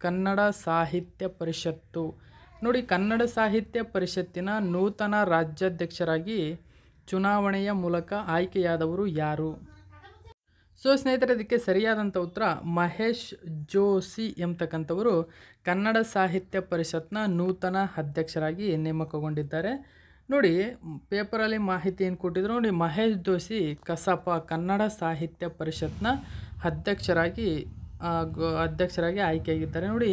Kannada Sahitya Parishat ನೋಡಿ ಕನ್ನಡ ಸಾಹಿತ್ಯ ಪರಿಷತ್ತಿನ ನೂತನ ರಾಜ್ಯಾಧ್ಯಕ್ಷರಾಗಿ ಚುನಾವಣೆಯ ಮೂಲಕ ಆಯ್ಕೆಯಾದವರು ಯಾರು ಸೊ ಸ್ನೇಹಿತರೆ ಇದಕ್ಕೆ ಸರಿಯಾದಂಥ ಉತ್ತರ ಮಹೇಶ್ ಜೋಶಿ ಎಂಬತಕ್ಕಂಥವರು ಕನ್ನಡ ಸಾಹಿತ್ಯ ಪರಿಷತ್ನ ನೂತನ ಅಧ್ಯಕ್ಷರಾಗಿ ನೇಮಕಗೊಂಡಿದ್ದಾರೆ ನೋಡಿ ಪೇಪರಲ್ಲಿ ಮಾಹಿತಿ ಏನು ಕೊಟ್ಟಿದ್ರು ನೋಡಿ ಮಹೇಶ್ ಜೋಶಿ ಕಸಾಪ ಕನ್ನಡ ಸಾಹಿತ್ಯ ಪರಿಷತ್ನ ಅಧ್ಯಕ್ಷರಾಗಿ ಅಧ್ಯಕ್ಷರಾಗಿ ಆಯ್ಕೆಯಾಗಿದ್ದಾರೆ ನೋಡಿ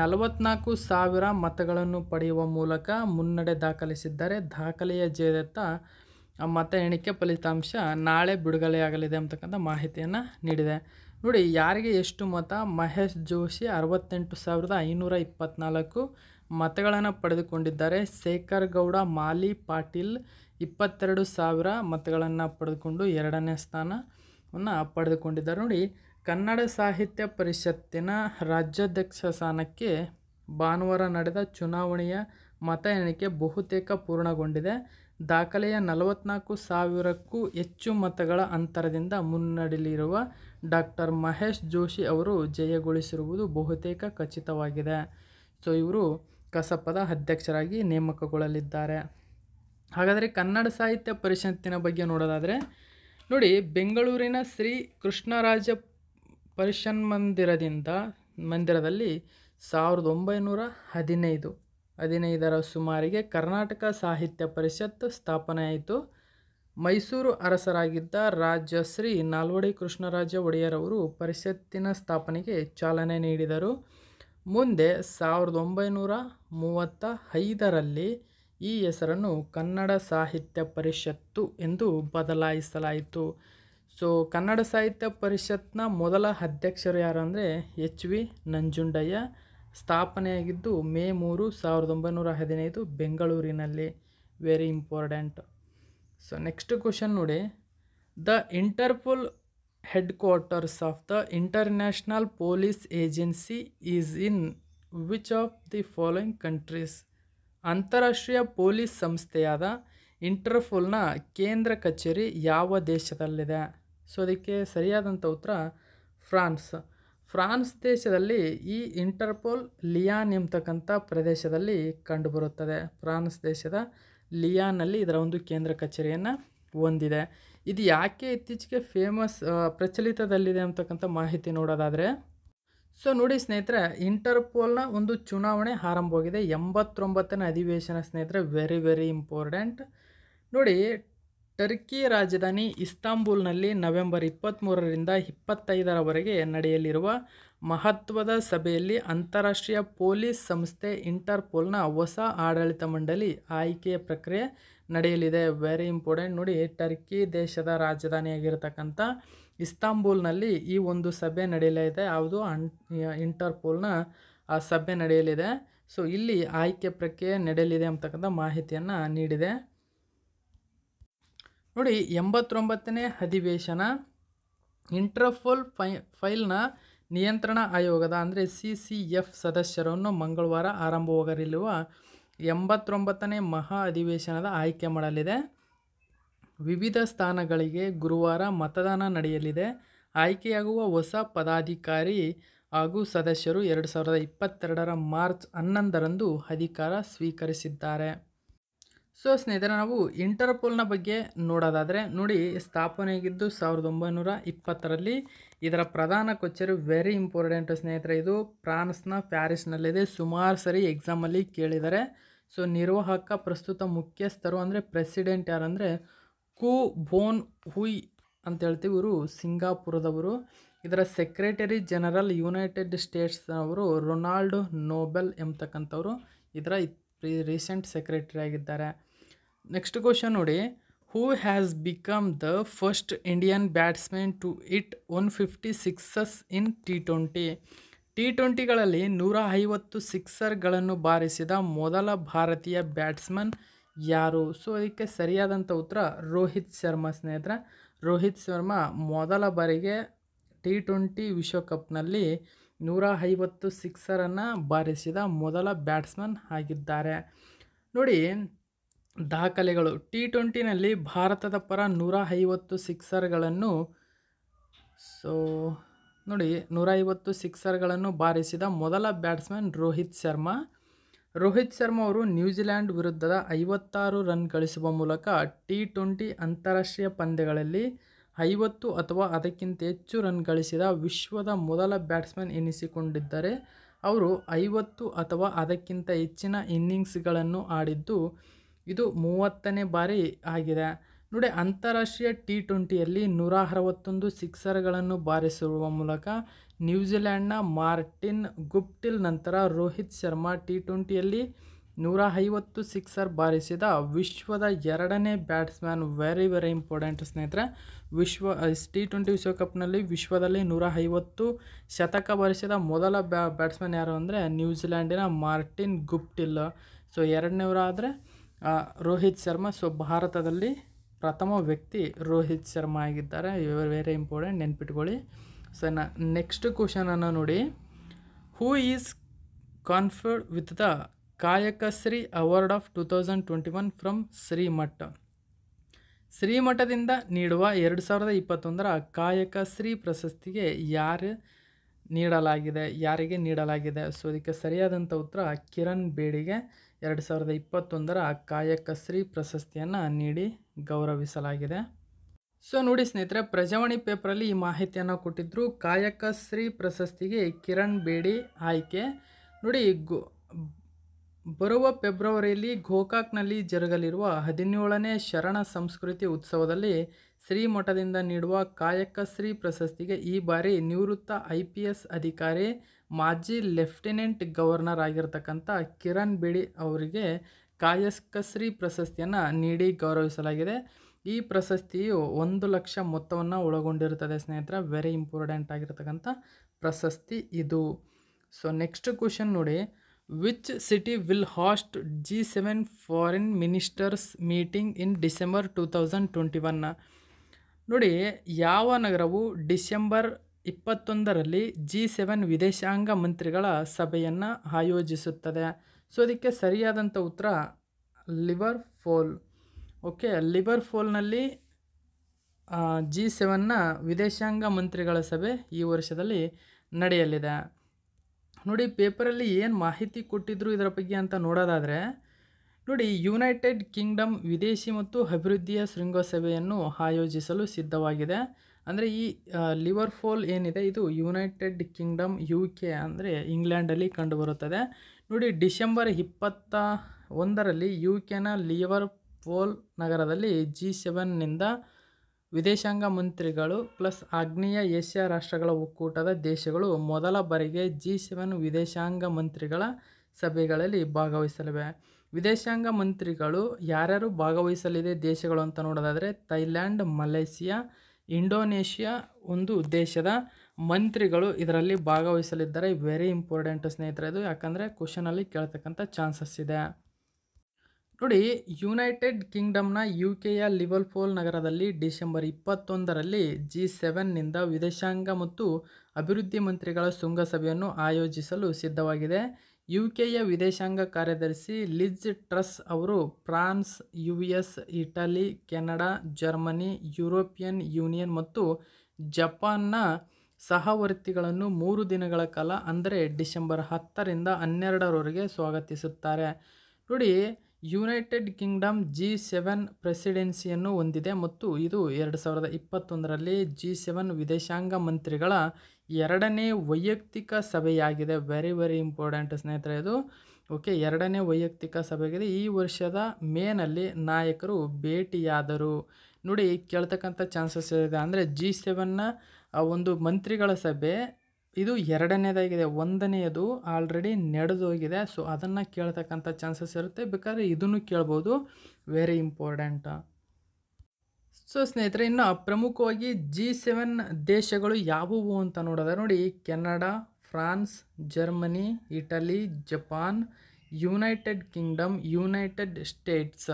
ನಲವತ್ನಾಲ್ಕು ಸಾವಿರ ಮತಗಳನ್ನು ಪಡೆಯುವ ಮೂಲಕ ಮುನ್ನಡೆ ದಾಖಲಿಸಿದ್ದಾರೆ ದಾಖಲೆಯ ಜಯದತ್ತ ಮತ ಎಣಿಕೆ ಫಲಿತಾಂಶ ನಾಳೆ ಬಿಡುಗಡೆಯಾಗಲಿದೆ ಅಂತಕ್ಕಂಥ ಮಾಹಿತಿಯನ್ನು ನೀಡಿದೆ ನೋಡಿ ಯಾರಿಗೆ ಎಷ್ಟು ಮತ ಮಹೇಶ್ ಜೋಶಿ ಅರವತ್ತೆಂಟು ಸಾವಿರದ ಐನೂರ ಇಪ್ಪತ್ತ್ನಾಲ್ಕು ಮತಗಳನ್ನು ಪಡೆದುಕೊಂಡಿದ್ದಾರೆ ಶೇಖರ್ ಗೌಡ ಮಾಲಿ ಪಾಟೀಲ್ ಇಪ್ಪತ್ತೆರಡು ಸಾವಿರ ಮತಗಳನ್ನು ಪಡೆದುಕೊಂಡು ಎರಡನೇ ಸ್ಥಾನವನ್ನು ಪಡೆದುಕೊಂಡಿದ್ದಾರೆ ನೋಡಿ ಕನ್ನಡ ಸಾಹಿತ್ಯ ಪರಿಷತ್ತಿನ ರಾಜ್ಯಾಧ್ಯಕ್ಷ ಸ್ಥಾನಕ್ಕೆ ಭಾನುವಾರ ನಡೆದ ಚುನಾವಣೆಯ ಮತ ಎಣಿಕೆ ಬಹುತೇಕ ಪೂರ್ಣಗೊಂಡಿದೆ ದಾಖಲೆಯ ನಲವತ್ನಾಲ್ಕು ಸಾವಿರಕ್ಕೂ ಹೆಚ್ಚು ಮತಗಳ ಅಂತರದಿಂದ ಮುನ್ನಡೆಯಲಿರುವ ಡಾಕ್ಟರ್ ಮಹೇಶ್ ಜೋಶಿ ಅವರು ಜಯಗೊಳಿಸಿರುವುದು ಬಹುತೇಕ ಖಚಿತವಾಗಿದೆ ಸೊ ಇವರು ಕಸಪದ ಅಧ್ಯಕ್ಷರಾಗಿ ನೇಮಕಗೊಳ್ಳಲಿದ್ದಾರೆ ಹಾಗಾದರೆ ಕನ್ನಡ ಸಾಹಿತ್ಯ ಪರಿಷತ್ತಿನ ಬಗ್ಗೆ ನೋಡೋದಾದರೆ ನೋಡಿ ಬೆಂಗಳೂರಿನ ಶ್ರೀ ಕೃಷ್ಣರಾಜ ಪರಿಷನ್ ಮಂದಿರದಿಂದ ಮಂದಿರದಲ್ಲಿ ಸಾವಿರದ ಒಂಬೈನೂರ ಹದಿನೈದು ಹದಿನೈದರ ಸುಮಾರಿಗೆ ಕರ್ನಾಟಕ ಸಾಹಿತ್ಯ ಪರಿಷತ್ತು ಸ್ಥಾಪನೆಯಾಯಿತು ಮೈಸೂರು ಅರಸರಾಗಿದ್ದ ರಾಜಶ್ರೀ ನಾಲ್ವಡಿ ಕೃಷ್ಣರಾಜ ಒಡೆಯರವರು ಪರಿಷತ್ತಿನ ಸ್ಥಾಪನೆಗೆ ಚಾಲನೆ ನೀಡಿದರು ಮುಂದೆ ಸಾವಿರದ ಒಂಬೈನೂರ ಮೂವತ್ತ ಐದರಲ್ಲಿ ಈ ಹೆಸರನ್ನು ಕನ್ನಡ ಸಾಹಿತ್ಯ ಪರಿಷತ್ತು ಎಂದು ಬದಲಾಯಿಸಲಾಯಿತು ಸೊ ಕನ್ನಡ ಸಾಹಿತ್ಯ ಪರಿಷತ್ನ ಮೊದಲ ಅಧ್ಯಕ್ಷರು ಯಾರು ಅಂದರೆ ಎಚ್ ವಿ ನಂಜುಂಡಯ್ಯ ಸ್ಥಾಪನೆಯಾಗಿದ್ದು ಮೇ ಮೂರು ಸಾವಿರದ ಒಂಬೈನೂರ ಹದಿನೈದು ಬೆಂಗಳೂರಿನಲ್ಲಿ very important so next question ನೋಡಿ the Interpol headquarters of the international police agency is in which of the following countries ಅಂತಾರಾಷ್ಟ್ರೀಯ ಪೊಲೀಸ್ ಸಂಸ್ಥೆಯಾದ ಇಂಟರ್ಪೋಲ್ನ ಕೇಂದ್ರ ಕಚೇರಿ ಯಾವ ದೇಶದಲ್ಲಿದೆ ಸೊ ಅದಕ್ಕೆ ಸರಿಯಾದಂಥ ಉತ್ತರ ಫ್ರಾನ್ಸ್ ಫ್ರಾನ್ಸ್ ದೇಶದಲ್ಲಿ ಈ ಇಂಟರ್ಪೋಲ್ ಲಿಯಾನ್ ಎಂಬತಕ್ಕಂಥ ಪ್ರದೇಶದಲ್ಲಿ ಕಂಡುಬರುತ್ತದೆ ಫ್ರಾನ್ಸ್ ದೇಶದ ಲಿಯಾನಲ್ಲಿ ಇದರ ಒಂದು ಕೇಂದ್ರ ಕಚೇರಿಯನ್ನು ಹೊಂದಿದೆ ಇದು ಯಾಕೆ ಇತ್ತೀಚೆಗೆ ಫೇಮಸ್ ಪ್ರಚಲಿತದಲ್ಲಿದೆ ಅಂತಕ್ಕಂಥ ಮಾಹಿತಿ ನೋಡೋದಾದರೆ ಸೊ ನೋಡಿ ಸ್ನೇಹಿತರೆ ಇಂಟರ್ಪೋಲ್ನ ಒಂದು ಚುನಾವಣೆ ಆರಂಭವಾಗಿದೆ ಎಂಬತ್ತೊಂಬತ್ತನೇ ಅಧಿವೇಶನ ಸ್ನೇಹಿತರೆ ವೆರಿ ವೆರಿ ಇಂಪಾರ್ಟೆಂಟ್ ನೋಡಿ ಟರ್ಕಿ ರಾಜಧಾನಿ ಇಸ್ತಾಂಬೂಲ್ನಲ್ಲಿ ನವೆಂಬರ್ ಇಪ್ಪತ್ತ್ಮೂರರಿಂದ ಇಪ್ಪತ್ತೈದರವರೆಗೆ ನಡೆಯಲಿರುವ ಮಹತ್ವದ ಸಭೆಯಲ್ಲಿ ಅಂತಾರಾಷ್ಟ್ರೀಯ ಪೊಲೀಸ್ ಸಂಸ್ಥೆ ಇಂಟರ್ಪೋಲ್ನ ಹೊಸ ಆಡಳಿತ ಮಂಡಳಿ ಆಯ್ಕೆ ಪ್ರಕ್ರಿಯೆ ನಡೆಯಲಿದೆ ವೆರಿ ಇಂಪಾರ್ಟೆಂಟ್ ನೋಡಿ ಟರ್ಕಿ ದೇಶದ ರಾಜಧಾನಿಯಾಗಿರತಕ್ಕಂಥ ಇಸ್ತಾಂಬೂಲ್ನಲ್ಲಿ ಈ ಒಂದು ಸಭೆ ನಡೆಯಲಿದೆ ಯಾವುದು ಅನ್ ಇಂಟರ್ಪೋಲ್ನ ಸಭೆ ನಡೆಯಲಿದೆ ಸೊ ಇಲ್ಲಿ ಆಯ್ಕೆ ಪ್ರಕ್ರಿಯೆ ನಡೆಯಲಿದೆ ಅಂತಕ್ಕಂಥ ಮಾಹಿತಿಯನ್ನು ನೀಡಿದೆ ನೋಡಿ ಎಂಬತ್ತೊಂಬತ್ತನೇ ಅಧಿವೇಶನ ಇಂಟರ್ಫೋಲ್ ಫೈ ಫೈಲ್ನ ನಿಯಂತ್ರಣ ಆಯೋಗದ ಅಂದರೆ ಸಿ ಸಿ ಎಫ್ ಸದಸ್ಯರನ್ನು ಮಂಗಳವಾರ ಆರಂಭವಾಗಲಿರುವ ಎಂಬತ್ತೊಂಬತ್ತನೇ ಮಹಾ ಅಧಿವೇಶನದ ಆಯ್ಕೆ ಮಾಡಲಿದೆ ವಿವಿಧ ಸ್ಥಾನಗಳಿಗೆ ಗುರುವಾರ ಮತದಾನ ನಡೆಯಲಿದೆ ಆಯ್ಕೆಯಾಗುವ ಹೊಸ ಪದಾಧಿಕಾರಿ ಹಾಗೂ ಸದಸ್ಯರು ಎರಡು ಸಾವಿರದ ಇಪ್ಪತ್ತೆರಡರ ಮಾರ್ಚ್ ಹನ್ನೊಂದರಂದು ಅಧಿಕಾರ ಸ್ವೀಕರಿಸಿದ್ದಾರೆ ಸೊ ಸ್ನೇಹಿತರೆ ನಾವು ಇಂಟರ್ಪೋಲ್ನ ಬಗ್ಗೆ ನೋಡೋದಾದರೆ ನೋಡಿ ಸ್ಥಾಪನೆಯಾಗಿದ್ದು ಸಾವಿರದ ಒಂಬೈನೂರ ಇಪ್ಪತ್ತರಲ್ಲಿ ಇದರ ಪ್ರಧಾನ ಕಚೇರಿ ವೆರಿ ಇಂಪಾರ್ಟೆಂಟ್ ಸ್ನೇಹಿತರೆ ಇದು ಫ್ರಾನ್ಸ್ನ ಪ್ಯಾರಿಸ್ನಲ್ಲಿದೆ ಸುಮಾರು ಸರಿ ಎಕ್ಸಾಮಲ್ಲಿ ಕೇಳಿದ್ದಾರೆ ಸೊ ನಿರ್ವಾಹಕ ಪ್ರಸ್ತುತ ಮುಖ್ಯಸ್ಥರು ಅಂದರೆ ಪ್ರೆಸಿಡೆಂಟ್ ಯಾರಂದರೆ ಕು ಬೋನ್ ಹುಯ್ ಅಂತ ಹೇಳ್ತೀವಿ ಇವರು ಸಿಂಗಾಪುರದವರು ಇದರ ಸೆಕ್ರೆಟರಿ ಜನರಲ್ ಯುನೈಟೆಡ್ ಸ್ಟೇಟ್ಸ್ನವರು ರೊನಾಲ್ಡ್ ನೋಬೆಲ್ ಎಂಬತಕ್ಕಂಥವ್ರು ಇದರ ರೀಸೆಂಟ್ ಸೆಕ್ರೆಟರಿ ಆಗಿದ್ದಾರೆ ನೆಕ್ಸ್ಟ್ ಕ್ವಶನ್ ನೋಡಿ who has become the first Indian batsman to it one fifty sixes in T twenty T ಟ್ವೆಂಟಿಗಳಲ್ಲಿ ನೂರ ಐವತ್ತು ಸಿಕ್ಸರ್ಗಳನ್ನು ಬಾರಿಸಿದ ಮೊದಲ ಭಾರತೀಯ ಬ್ಯಾಟ್ಸ್ಮನ್ ಯಾರು ಸೊ ಅದಕ್ಕೆ ಸರಿಯಾದಂಥ ಉತ್ತರ ರೋಹಿತ್ ಶರ್ಮಾ ಸ್ನೇಹಿತರ ರೋಹಿತ್ ಶರ್ಮಾ ಮೊದಲ ಬಾರಿಗೆ ಟಿ ಟ್ವೆಂಟಿ ವಿಶ್ವಕಪ್ನಲ್ಲಿ ನೂರ ಐವತ್ತು ಸಿಕ್ಸರನ್ನು ಬಾರಿಸಿದ ಮೊದಲ ಬ್ಯಾಟ್ಸ್ಮನ್ ಆಗಿದ್ದಾರೆ ನೋಡಿ ದಾಖಲೆಗಳು ಟಿ ಟ್ವೆಂಟಿನಲ್ಲಿ ಭಾರತದ ಪರ ನೂರ ಐವತ್ತು ಸಿಕ್ಸರ್ಗಳನ್ನು ಸೊ ನೋಡಿ ನೂರ ಐವತ್ತು ಸಿಕ್ಸರ್ಗಳನ್ನು ಬಾರಿಸಿದ ಮೊದಲ ಬ್ಯಾಟ್ಸ್ಮನ್ ರೋಹಿತ್ ಶರ್ಮಾ ರೋಹಿತ್ ಶರ್ಮಾ ಅವರು ನ್ಯೂಜಿಲ್ಯಾಂಡ್ ವಿರುದ್ಧದ ಐವತ್ತಾರು ರನ್ ಗಳಿಸುವ ಮೂಲಕ ಟಿ ಟ್ವೆಂಟಿ ಅಂತಾರಾಷ್ಟ್ರೀಯ ಪಂದ್ಯಗಳಲ್ಲಿ ಐವತ್ತು ಅಥವಾ ಅದಕ್ಕಿಂತ ಹೆಚ್ಚು ರನ್ ಗಳಿಸಿದ ವಿಶ್ವದ ಮೊದಲ ಬ್ಯಾಟ್ಸ್ಮನ್ ಎನಿಸಿಕೊಂಡಿದ್ದರೆ ಅವರು ಐವತ್ತು ಅಥವಾ ಅದಕ್ಕಿಂತ ಹೆಚ್ಚಿನ ಇನ್ನಿಂಗ್ಸ್ಗಳನ್ನು ಆಡಿದ್ದು ಇದು ಮೂವತ್ತನೇ ಬಾರಿ ಆಗಿದೆ ನೋಡಿ ಅಂತಾರಾಷ್ಟ್ರೀಯ ಟಿ ಟ್ವೆಂಟಿಯಲ್ಲಿ ನೂರ ಅರವತ್ತೊಂದು ಸಿಕ್ಸರ್ಗಳನ್ನು ಬಾರಿಸುವ ಮೂಲಕ ನ್ಯೂಜಿಲ್ಯಾಂಡ್ನ ಮಾರ್ಟಿನ್ ಗುಪ್ಟಿಲ್ ನಂತರ ರೋಹಿತ್ ಶರ್ಮಾ ಟಿ ಟ್ವೆಂಟಿಯಲ್ಲಿ ನೂರ ಐವತ್ತು ಸಿಕ್ಸರ್ ಬಾರಿಸಿದ ವಿಶ್ವದ ಎರಡನೇ ಬ್ಯಾಟ್ಸ್ಮ್ಯಾನ್ ವೆರಿ ವೆರಿ ಇಂಪಾರ್ಟೆಂಟ್ ಸ್ನೇಹಿತರೆ ವಿಶ್ವ ಟಿ ಟ್ವೆಂಟಿ ವಿಶ್ವಕಪ್ನಲ್ಲಿ ವಿಶ್ವದಲ್ಲಿ ನೂರ ಐವತ್ತು ಶತಕ ಬಾರಿಸಿದ ಮೊದಲ ಬ್ಯಾ ಯಾರು ಅಂದರೆ ನ್ಯೂಜಿಲ್ಯಾಂಡಿನ ಮಾರ್ಟಿನ್ ಗುಪ್ಟಿಲ್ ಸೊ ಆದರೆ ರೋಹಿತ್ ಶರ್ಮಾ ಸೊ ಭಾರತದಲ್ಲಿ ಪ್ರಥಮ ವ್ಯಕ್ತಿ ರೋಹಿತ್ ಶರ್ಮಾ ಆಗಿದ್ದಾರೆ ವೆರಿ ಇಂಪಾರ್ಟೆಂಟ್ ನೆನ್ಪಿಟ್ಕೊಳ್ಳಿ ಸೊ ನ ನೆಕ್ಸ್ಟ್ ಕ್ವಶನನ್ನು ನೋಡಿ who is conferred with the Kayakashree award of two thousand twenty one from Srimatha ಶ್ರೀಮಠದಿಂದ ನೀಡುವ ಎರಡು ಸಾವಿರದ ಇಪ್ಪತ್ತೊಂದರ ಕಾಯಕಶ್ರೀ ಪ್ರಶಸ್ತಿಗೆ ಯಾರು ನೀಡಲಾಗಿದೆ ಯಾರಿಗೆ ನೀಡಲಾಗಿದೆ ಸೊ ಇದಕ್ಕೆ ಸರಿಯಾದಂಥ ಉತ್ತರ ಕಿರಣ್ ಬೇಡಿಗೆ ಎರಡು ಸಾವಿರದ ಇಪ್ಪತ್ತೊಂದರ ಕಾಯಕಶ್ರೀ ಪ್ರಶಸ್ತಿಯನ್ನು ನೀಡಿ ಗೌರವಿಸಲಾಗಿದೆ ಸೊ ನೋಡಿ ಸ್ನೇಹಿತರೆ ಪ್ರಜಾವಾಣಿ ಪೇಪರಲ್ಲಿ ಈ ಮಾಹಿತಿಯನ್ನು ಕೊಟ್ಟಿದ್ದರು ಕಾಯಕಶ್ರೀ ಪ್ರಶಸ್ತಿಗೆ ಕಿರಣ್ ಬೇಡಿ ಆಯ್ಕೆ ನೋಡಿ ಗೋ ಬರುವ ಫೆಬ್ರವರಿಯಲ್ಲಿ ಗೋಕಾಕ್ನಲ್ಲಿ ಜರುಗಲಿರುವ ಹದಿನೇಳನೇ ಶರಣ ಸಂಸ್ಕೃತಿ ಉತ್ಸವದಲ್ಲಿ ಶ್ರೀಮಠದಿಂದ ನೀಡುವ ಕಾಯಕಶ್ರೀ ಪ್ರಶಸ್ತಿಗೆ ಈ ಬಾರಿ ನಿವೃತ್ತ ಐ ಪಿ ಎಸ್ ಅಧಿಕಾರಿ ಮಾಜಿ ಲೆಫ್ಟಿನೆಂಟ್ ಗವರ್ನರ್ ಆಗಿರ್ತಕ್ಕಂಥ ಕಿರಣ್ ಬಿಡಿ ಅವರಿಗೆ ಕಾಯಸ್ಕಸ್ರಿ ಪ್ರಶಸ್ತಿಯನ್ನು ನೀಡಿ ಗೌರವಿಸಲಾಗಿದೆ ಈ ಪ್ರಶಸ್ತಿಯು ಒಂದು ಲಕ್ಷ ಮೊತ್ತವನ್ನು ಒಳಗೊಂಡಿರುತ್ತದೆ ಸ್ನೇಹಿತರ ವೆರಿ ಇಂಪಾರ್ಟೆಂಟ್ ಆಗಿರ್ತಕ್ಕಂಥ ಪ್ರಶಸ್ತಿ ಇದು ಸೊ ನೆಕ್ಸ್ಟ್ ಕ್ವಶನ್ ನೋಡಿ which city will host G seven foreign ministers meeting in December two thousand twenty ಒನ್ನ ನೋಡಿ ಯಾವ ನಗರವು ಡಿಸೆಂಬರ್ ಇಪ್ಪತ್ತೊಂದರಲ್ಲಿ ಜಿ ಸೆವೆನ್ ವಿದೇಶಾಂಗ ಮಂತ್ರಿಗಳ ಸಭೆಯನ್ನು ಆಯೋಜಿಸುತ್ತದೆ ಸೊ ಅದಕ್ಕೆ ಸರಿಯಾದಂಥ ಉತ್ತರ ಲಿವರ್ ಫೋಲ್ ಓಕೆ ಲಿವರ್ ಫೋಲ್ನಲ್ಲಿ ಜಿ ಸೆವೆನ್ನ ವಿದೇಶಾಂಗ ಮಂತ್ರಿಗಳ ಸಭೆ ಈ ವರ್ಷದಲ್ಲಿ ನಡೆಯಲಿದೆ ನೋಡಿ ಪೇಪರಲ್ಲಿ ಏನು ಮಾಹಿತಿ ಕೊಟ್ಟಿದ್ರು ಇದರ ಬಗ್ಗೆ ಅಂತ ನೋಡೋದಾದರೆ ನೋಡಿ ಯುನೈಟೆಡ್ ಕಿಂಗ್ಡಮ್ ವಿದೇಶಿ ಮತ್ತು ಅಭಿವೃದ್ಧಿಯ ಶೃಂಗಸಭೆಯನ್ನು ಆಯೋಜಿಸಲು ಸಿದ್ಧವಾಗಿದೆ ಅಂದರೆ ಈ ಲಿವರ್ ಫೋಲ್ ಏನಿದೆ ಇದು ಯುನೈಟೆಡ್ ಕಿಂಗ್ಡಮ್ ಯು ಕೆ ಅಂದರೆ ಇಂಗ್ಲೆಂಡಲ್ಲಿ ಕಂಡುಬರುತ್ತದೆ ನೋಡಿ ಡಿಸೆಂಬರ್ ಇಪ್ಪತ್ತ ಒಂದರಲ್ಲಿ ಯು ಕೆನ ಲಿವರ್ ಫೋಲ್ ನಗರದಲ್ಲಿ ಜಿ ಸೆವೆನ್ನಿಂದ ವಿದೇಶಾಂಗ ಮಂತ್ರಿಗಳು ಪ್ಲಸ್ ಆಗ್ನೇಯ ಏಷ್ಯಾ ರಾಷ್ಟ್ರಗಳ ಒಕ್ಕೂಟದ ದೇಶಗಳು ಮೊದಲ ಬಾರಿಗೆ ಜಿ ಸೆವೆನ್ ವಿದೇಶಾಂಗ ಮಂತ್ರಿಗಳ ಸಭೆಗಳಲ್ಲಿ ಭಾಗವಹಿಸಲಿವೆ ವಿದೇಶಾಂಗ ಮಂತ್ರಿಗಳು ಯಾರ್ಯಾರು ಭಾಗವಹಿಸಲಿದೆ ದೇಶಗಳು ಅಂತ ನೋಡೋದಾದರೆ ಥೈಲ್ಯಾಂಡ್ ಮಲೇಷಿಯಾ ಇಂಡೋನೇಷ್ಯಾ ಒಂದು ದೇಶದ ಮಂತ್ರಿಗಳು ಇದರಲ್ಲಿ ಭಾಗವಹಿಸಲಿದ್ದಾರೆ ವೆರಿ ಇಂಪಾರ್ಟೆಂಟ್ ಸ್ನೇಹಿತರೆ ಇದು ಯಾಕಂದರೆ ಕ್ವಶನಲ್ಲಿ ಕೇಳ್ತಕ್ಕಂಥ ಚಾನ್ಸಸ್ ಇದೆ ನೋಡಿ ಯುನೈಟೆಡ್ ಕಿಂಗ್ಡಮ್ನ ಯು ಕೆಯ ಲಿವಲ್ಪೋಲ್ ನಗರದಲ್ಲಿ ಡಿಸೆಂಬರ್ ಇಪ್ಪತ್ತೊಂದರಲ್ಲಿ ಜಿ ಸೆವೆನ್ನಿಂದ ವಿದೇಶಾಂಗ ಮತ್ತು ಅಭಿವೃದ್ಧಿ ಮಂತ್ರಿಗಳ ಶೃಂಗಸಭೆಯನ್ನು ಆಯೋಜಿಸಲು ಸಿದ್ಧವಾಗಿದೆ ಯು ಕೆಯ ವಿದೇಶಾಂಗ ಕಾರ್ಯದರ್ಶಿ ಲಿಜ್ ಟ್ರಸ್ ಅವರು France U S Italy Canada Germany European Union ಮತ್ತು ಜಪಾನ್ನ ಸಹವರ್ತಿಗಳನ್ನು ಮೂರು ದಿನಗಳ ಕಾಲ ಅಂದರೆ ಡಿಸೆಂಬರ್ ಹತ್ತರಿಂದ ಹನ್ನೆರಡರವರೆಗೆ ಸ್ವಾಗತಿಸುತ್ತಾರೆ ನೋಡಿ ಯುನೈಟೆಡ್ ಕಿಂಗ್ಡಮ್ ಜಿ ಸೆವೆನ್ ಪ್ರೆಸಿಡೆನ್ಸಿಯನ್ನು ಹೊಂದಿದೆ ಮತ್ತು ಇದು ಎರಡು ಸಾವಿರದ ಇಪ್ಪತ್ತೊಂದರಲ್ಲಿ ಜಿ ಸೆವೆನ್ ವಿದೇಶಾಂಗ ಮಂತ್ರಿಗಳ ಎರಡನೇ ವೈಯಕ್ತಿಕ ಸಭೆಯಾಗಿದೆ ವೆರಿ ವೆರಿ ಇಂಪಾರ್ಟೆಂಟ್ ಸ್ನೇಹಿತರೆ ಇದು ಓಕೆ ಎರಡನೇ ವೈಯಕ್ತಿಕ ಸಭೆಯಾಗಿದೆ ಈ ವರ್ಷದ ಮೇನಲ್ಲಿ ನಾಯಕರು ಭೇಟಿಯಾದರು ನೋಡಿ ಕೇಳ್ತಕ್ಕಂಥ ಚಾನ್ಸಸ್ ಇದೆ ಅಂದರೆ ಜಿ ಸೆವೆನ್ನ ಒಂದು ಮಂತ್ರಿಗಳ ಸಭೆ ಇದು ಎರಡನೇದಾಗಿದೆ ಒಂದನೆಯದು ಆಲ್ರೆಡಿ ನಡೆದೋಗಿದೆ ಸೊ ಅದನ್ನು ಕೇಳ್ತಕ್ಕಂಥ ಚಾನ್ಸಸ್ ಇರುತ್ತೆ ಬೇಕಾದ್ರೆ ಇದನ್ನು ಕೇಳ್ಬೋದು ವೆರಿ ಇಂಪಾರ್ಟೆಂಟ್ ಸೊ ಸ್ನೇಹಿತರೆ ಇನ್ನು ಪ್ರಮುಖವಾಗಿ ಜಿ ಸೆವೆನ್ ದೇಶಗಳು ಯಾವುವು ಅಂತ ನೋಡೋದ ನೋಡಿ Canada France Germany Italy Japan United Kingdom United States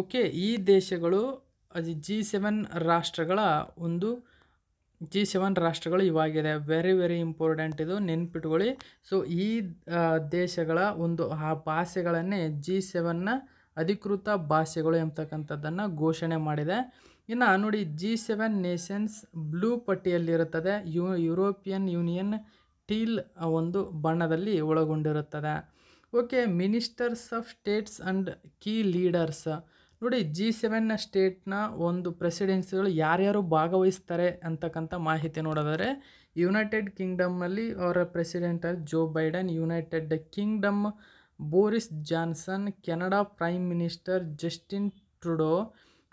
okay ಈ ದೇಶಗಳು ಅದು ಜಿ ಸೆವೆನ್ ರಾಷ್ಟ್ರಗಳ ಒಂದು ಜಿ ಸೆವೆನ್ ರಾಷ್ಟ್ರಗಳು ಇವಾಗಿದೆ ವೆರಿ ವೆರಿ ಇಂಪಾರ್ಟೆಂಟ್ ಇದು ನೆನ್ಪಿಟ್ಕೊಳ್ಳಿ ಸೊ ಈ ದೇಶಗಳ ಒಂದು ಆ ಭಾಷೆಗಳನ್ನೇ ಜಿ ಸೆವೆನ್ನ ಅಧಿಕೃತ ಭಾಷೆಗಳು ಎಂಬತಕ್ಕಂಥದ್ದನ್ನು ಘೋಷಣೆ ಮಾಡಿದೆ ಇನ್ನು ನೋಡಿ ಜಿ ಸೆವೆನ್ ನೇಷನ್ಸ್ ಬ್ಲೂ ಪಟ್ಟಿಯಲ್ಲಿರುತ್ತದೆ ಯು ಯುರೋಪಿಯನ್ ಯೂನಿಯನ್ ಟೀಲ್ ಒಂದು ಬಣ್ಣದಲ್ಲಿ ಒಳಗೊಂಡಿರುತ್ತದೆ okay ministers of states and key leaders ನೋಡಿ ಜಿ ಸೆವೆನ್ನ ಸ್ಟೇಟ್ನ ಒಂದು ಪ್ರೆಸಿಡೆನ್ಸಿಗಳು ಯಾರ್ಯಾರು ಭಾಗವಹಿಸ್ತಾರೆ ಅಂತಕ್ಕಂಥ ಮಾಹಿತಿ ನೋಡೋದಾದರೆ ಯುನೈಟೆಡ್ ಕಿಂಗ್ಡಮ್ನಲ್ಲಿ ಅವರ president Joe Biden United Kingdom Boris Johnson Canada prime minister Justin Trudeau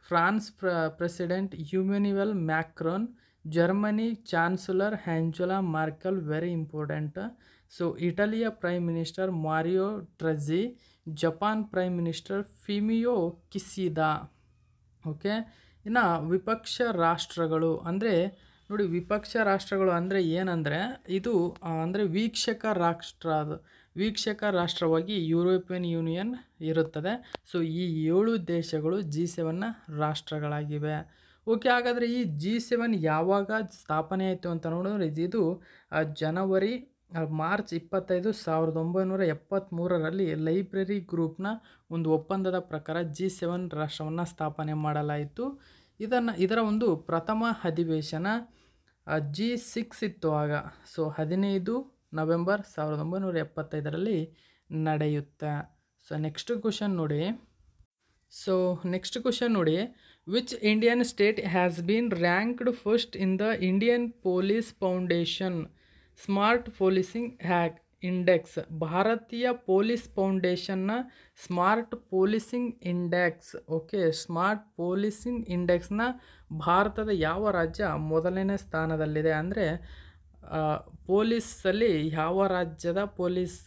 France ಪ್ರ president Emmanuel Macron Germany chancellor Angela Merkel very important so ಇಟಲಿಯ prime minister Mario Draghi Japan prime minister Fumio Kishida okay ಇನ್ನು ವಿಪಕ್ಷ ರಾಷ್ಟ್ರಗಳು ಅಂದರೆ ನೋಡಿ ವಿಪಕ್ಷ ರಾಷ್ಟ್ರಗಳು ಅಂದರೆ ಏನಂದರೆ ಇದು ಅಂದರೆ ವೀಕ್ಷಕ ರಾಷ್ಟ್ರ ಅದು ವೀಕ್ಷಕ ರಾಷ್ಟ್ರವಾಗಿ ಯುರೋಪಿಯನ್ ಯೂನಿಯನ್ ಇರುತ್ತದೆ ಸೊ ಈ ಏಳು ದೇಶಗಳು ಜಿ ಸೆವೆನ್ನ ರಾಷ್ಟ್ರಗಳಾಗಿವೆ ಓಕೆ ಹಾಗಾದರೆ ಈ ಜಿ ಸೆವೆನ್ ಯಾವಾಗ ಸ್ಥಾಪನೆ ಆಯಿತು ಅಂತ ನೋಡಿದ್ರೆ ಇದು ಜನವರಿ ಮಾರ್ಚ್ ಇಪ್ಪತ್ತೈದು ಸಾವಿರದ ಒಂಬೈನೂರ ಎಪ್ಪತ್ತ್ಮೂರರಲ್ಲಿ ಲೈಬ್ರರಿ ಗ್ರೂಪ್ನ ಒಂದು ಒಪ್ಪಂದದ ಪ್ರಕಾರ ಜಿ ಸೆವೆನ್ ರಾಷ್ಟ್ರವನ್ನು ಸ್ಥಾಪನೆ ಮಾಡಲಾಯಿತು ಇದನ್ನು ಇದರ ಒಂದು ಪ್ರಥಮ ಅಧಿವೇಶನ ಜಿ ಸಿಕ್ಸ್ ಇತ್ತು ಆಗ ಸೊ ಹದಿನೈದು ನವೆಂಬರ್ ಸಾವಿರದ ಒಂಬೈನೂರ ಎಪ್ಪತ್ತೈದರಲ್ಲಿ ನಡೆಯುತ್ತೆ ಸೊ ನೆಕ್ಸ್ಟ್ ಕ್ವಶನ್ ನೋಡಿ ಸೊ ನೆಕ್ಸ್ಟ್ ಕ್ವಶನ್ ನೋಡಿ which Indian state has been ranked first in the Indian Police foundation smart policing hack index ಭಾರತೀಯ ಪೊಲೀಸ್ ಫೌಂಡೇಶನ್ನ smart policing index okay smart policing ಇಂಡೆಕ್ಸ್ನ ಭಾರತದ ಯಾವ ರಾಜ್ಯ ಮೊದಲನೇ ಸ್ಥಾನದಲ್ಲಿದೆ ಅಂದರೆ ಪೊಲೀಸಲ್ಲಿ ಯಾವ ರಾಜ್ಯದ ಪೊಲೀಸ್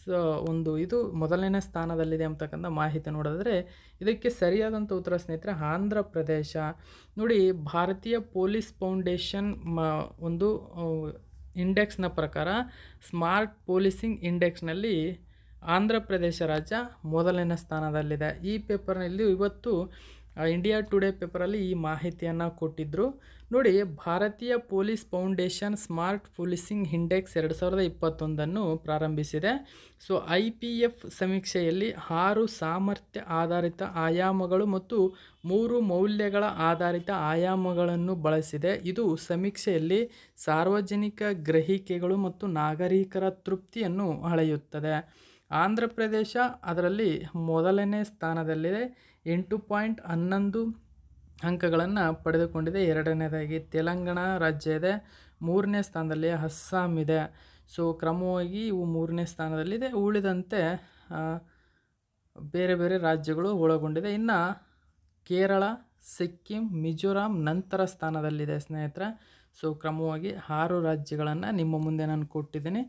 ಒಂದು ಇದು ಮೊದಲನೇ ಸ್ಥಾನದಲ್ಲಿದೆ ಅಂತಕ್ಕಂಥ ಮಾಹಿತಿ ನೋಡಿದ್ರೆ ಇದಕ್ಕೆ ಸರಿಯಾದಂಥ ಉತ್ತರ ಸ್ನೇಹಿತರೆ ಆಂಧ್ರ ಪ್ರದೇಶ ನೋಡಿ ಭಾರತೀಯ ಪೊಲೀಸ್ ಫೌಂಡೇಶನ್ ಮ ಒಂದು ಇಂಡೆಕ್ಸ್ನ ಪ್ರಕಾರ ಸ್ಮಾರ್ಟ್ ಪೊಲೀಸಿಂಗ್ ಇಂಡೆಕ್ಸ್ನಲ್ಲಿ ಆಂಧ್ರ ಪ್ರದೇಶ ರಾಜ್ಯ ಮೊದಲನೇ ಸ್ಥಾನದಲ್ಲಿದೆ ಈ ಪೇಪರ್ನಲ್ಲಿ ಇವತ್ತು ಇಂಡಿಯಾ ಟುಡೇ ಪೇಪರಲ್ಲಿ ಈ ಮಾಹಿತಿಯನ್ನು ಕೊಟ್ಟಿದ್ದರು ನೋಡಿ ಭಾರತೀಯ police foundation smart policing index ಎರಡು ಸಾವಿರದ ಇಪ್ಪತ್ತೊಂದನ್ನು ಪ್ರಾರಂಭಿಸಿದೆ ಸೊ ಐ ಪಿ ಎಫ್ ಸಮೀಕ್ಷೆಯಲ್ಲಿ ಆರು ಸಾಮರ್ಥ್ಯ ಆಧಾರಿತ ಆಯಾಮಗಳು ಮತ್ತು ಮೂರು ಮೌಲ್ಯಗಳ ಆಧಾರಿತ ಆಯಾಮಗಳನ್ನು ಬಳಸಿದೆ ಇದು ಸಮೀಕ್ಷೆಯಲ್ಲಿ ಸಾರ್ವಜನಿಕ ಗ್ರಹಿಕೆಗಳು ಮತ್ತು ನಾಗರಿಕರ ತೃಪ್ತಿಯನ್ನು ಅಳೆಯುತ್ತದೆ ಆಂಧ್ರ ಪ್ರದೇಶ ಅದರಲ್ಲಿ ಮೊದಲನೇ ಸ್ಥಾನದಲ್ಲಿದೆ ಎಂಟು ಪಾಯಿಂಟ್ ಹನ್ನೊಂದು ಅಂಕಗಳನ್ನು ಪಡೆದುಕೊಂಡಿದೆ ಎರಡನೇದಾಗಿ ತೆಲಂಗಾಣ ರಾಜ್ಯ ಇದೆ ಮೂರನೇ ಸ್ಥಾನದಲ್ಲಿ ಅಸ್ಸಾಂ ಇದೆ ಸೊ ಕ್ರಮವಾಗಿ ಇವು ಮೂರನೇ ಸ್ಥಾನದಲ್ಲಿದೆ ಉಳಿದಂತೆ ಬೇರೆ ಬೇರೆ ರಾಜ್ಯಗಳು ಒಳಗೊಂಡಿದೆ ಇನ್ನು ಕೇರಳ ಸಿಕ್ಕಿಂ ಮಿಜೋರಾಂ ನಂತರ ಸ್ಥಾನದಲ್ಲಿದೆ ಸ್ನೇಹಿತರೆ ಸೊ ಕ್ರಮವಾಗಿ ಆರು ರಾಜ್ಯಗಳನ್ನು ನಿಮ್ಮ ಮುಂದೆ ನಾನು ಕೊಟ್ಟಿದ್ದೀನಿ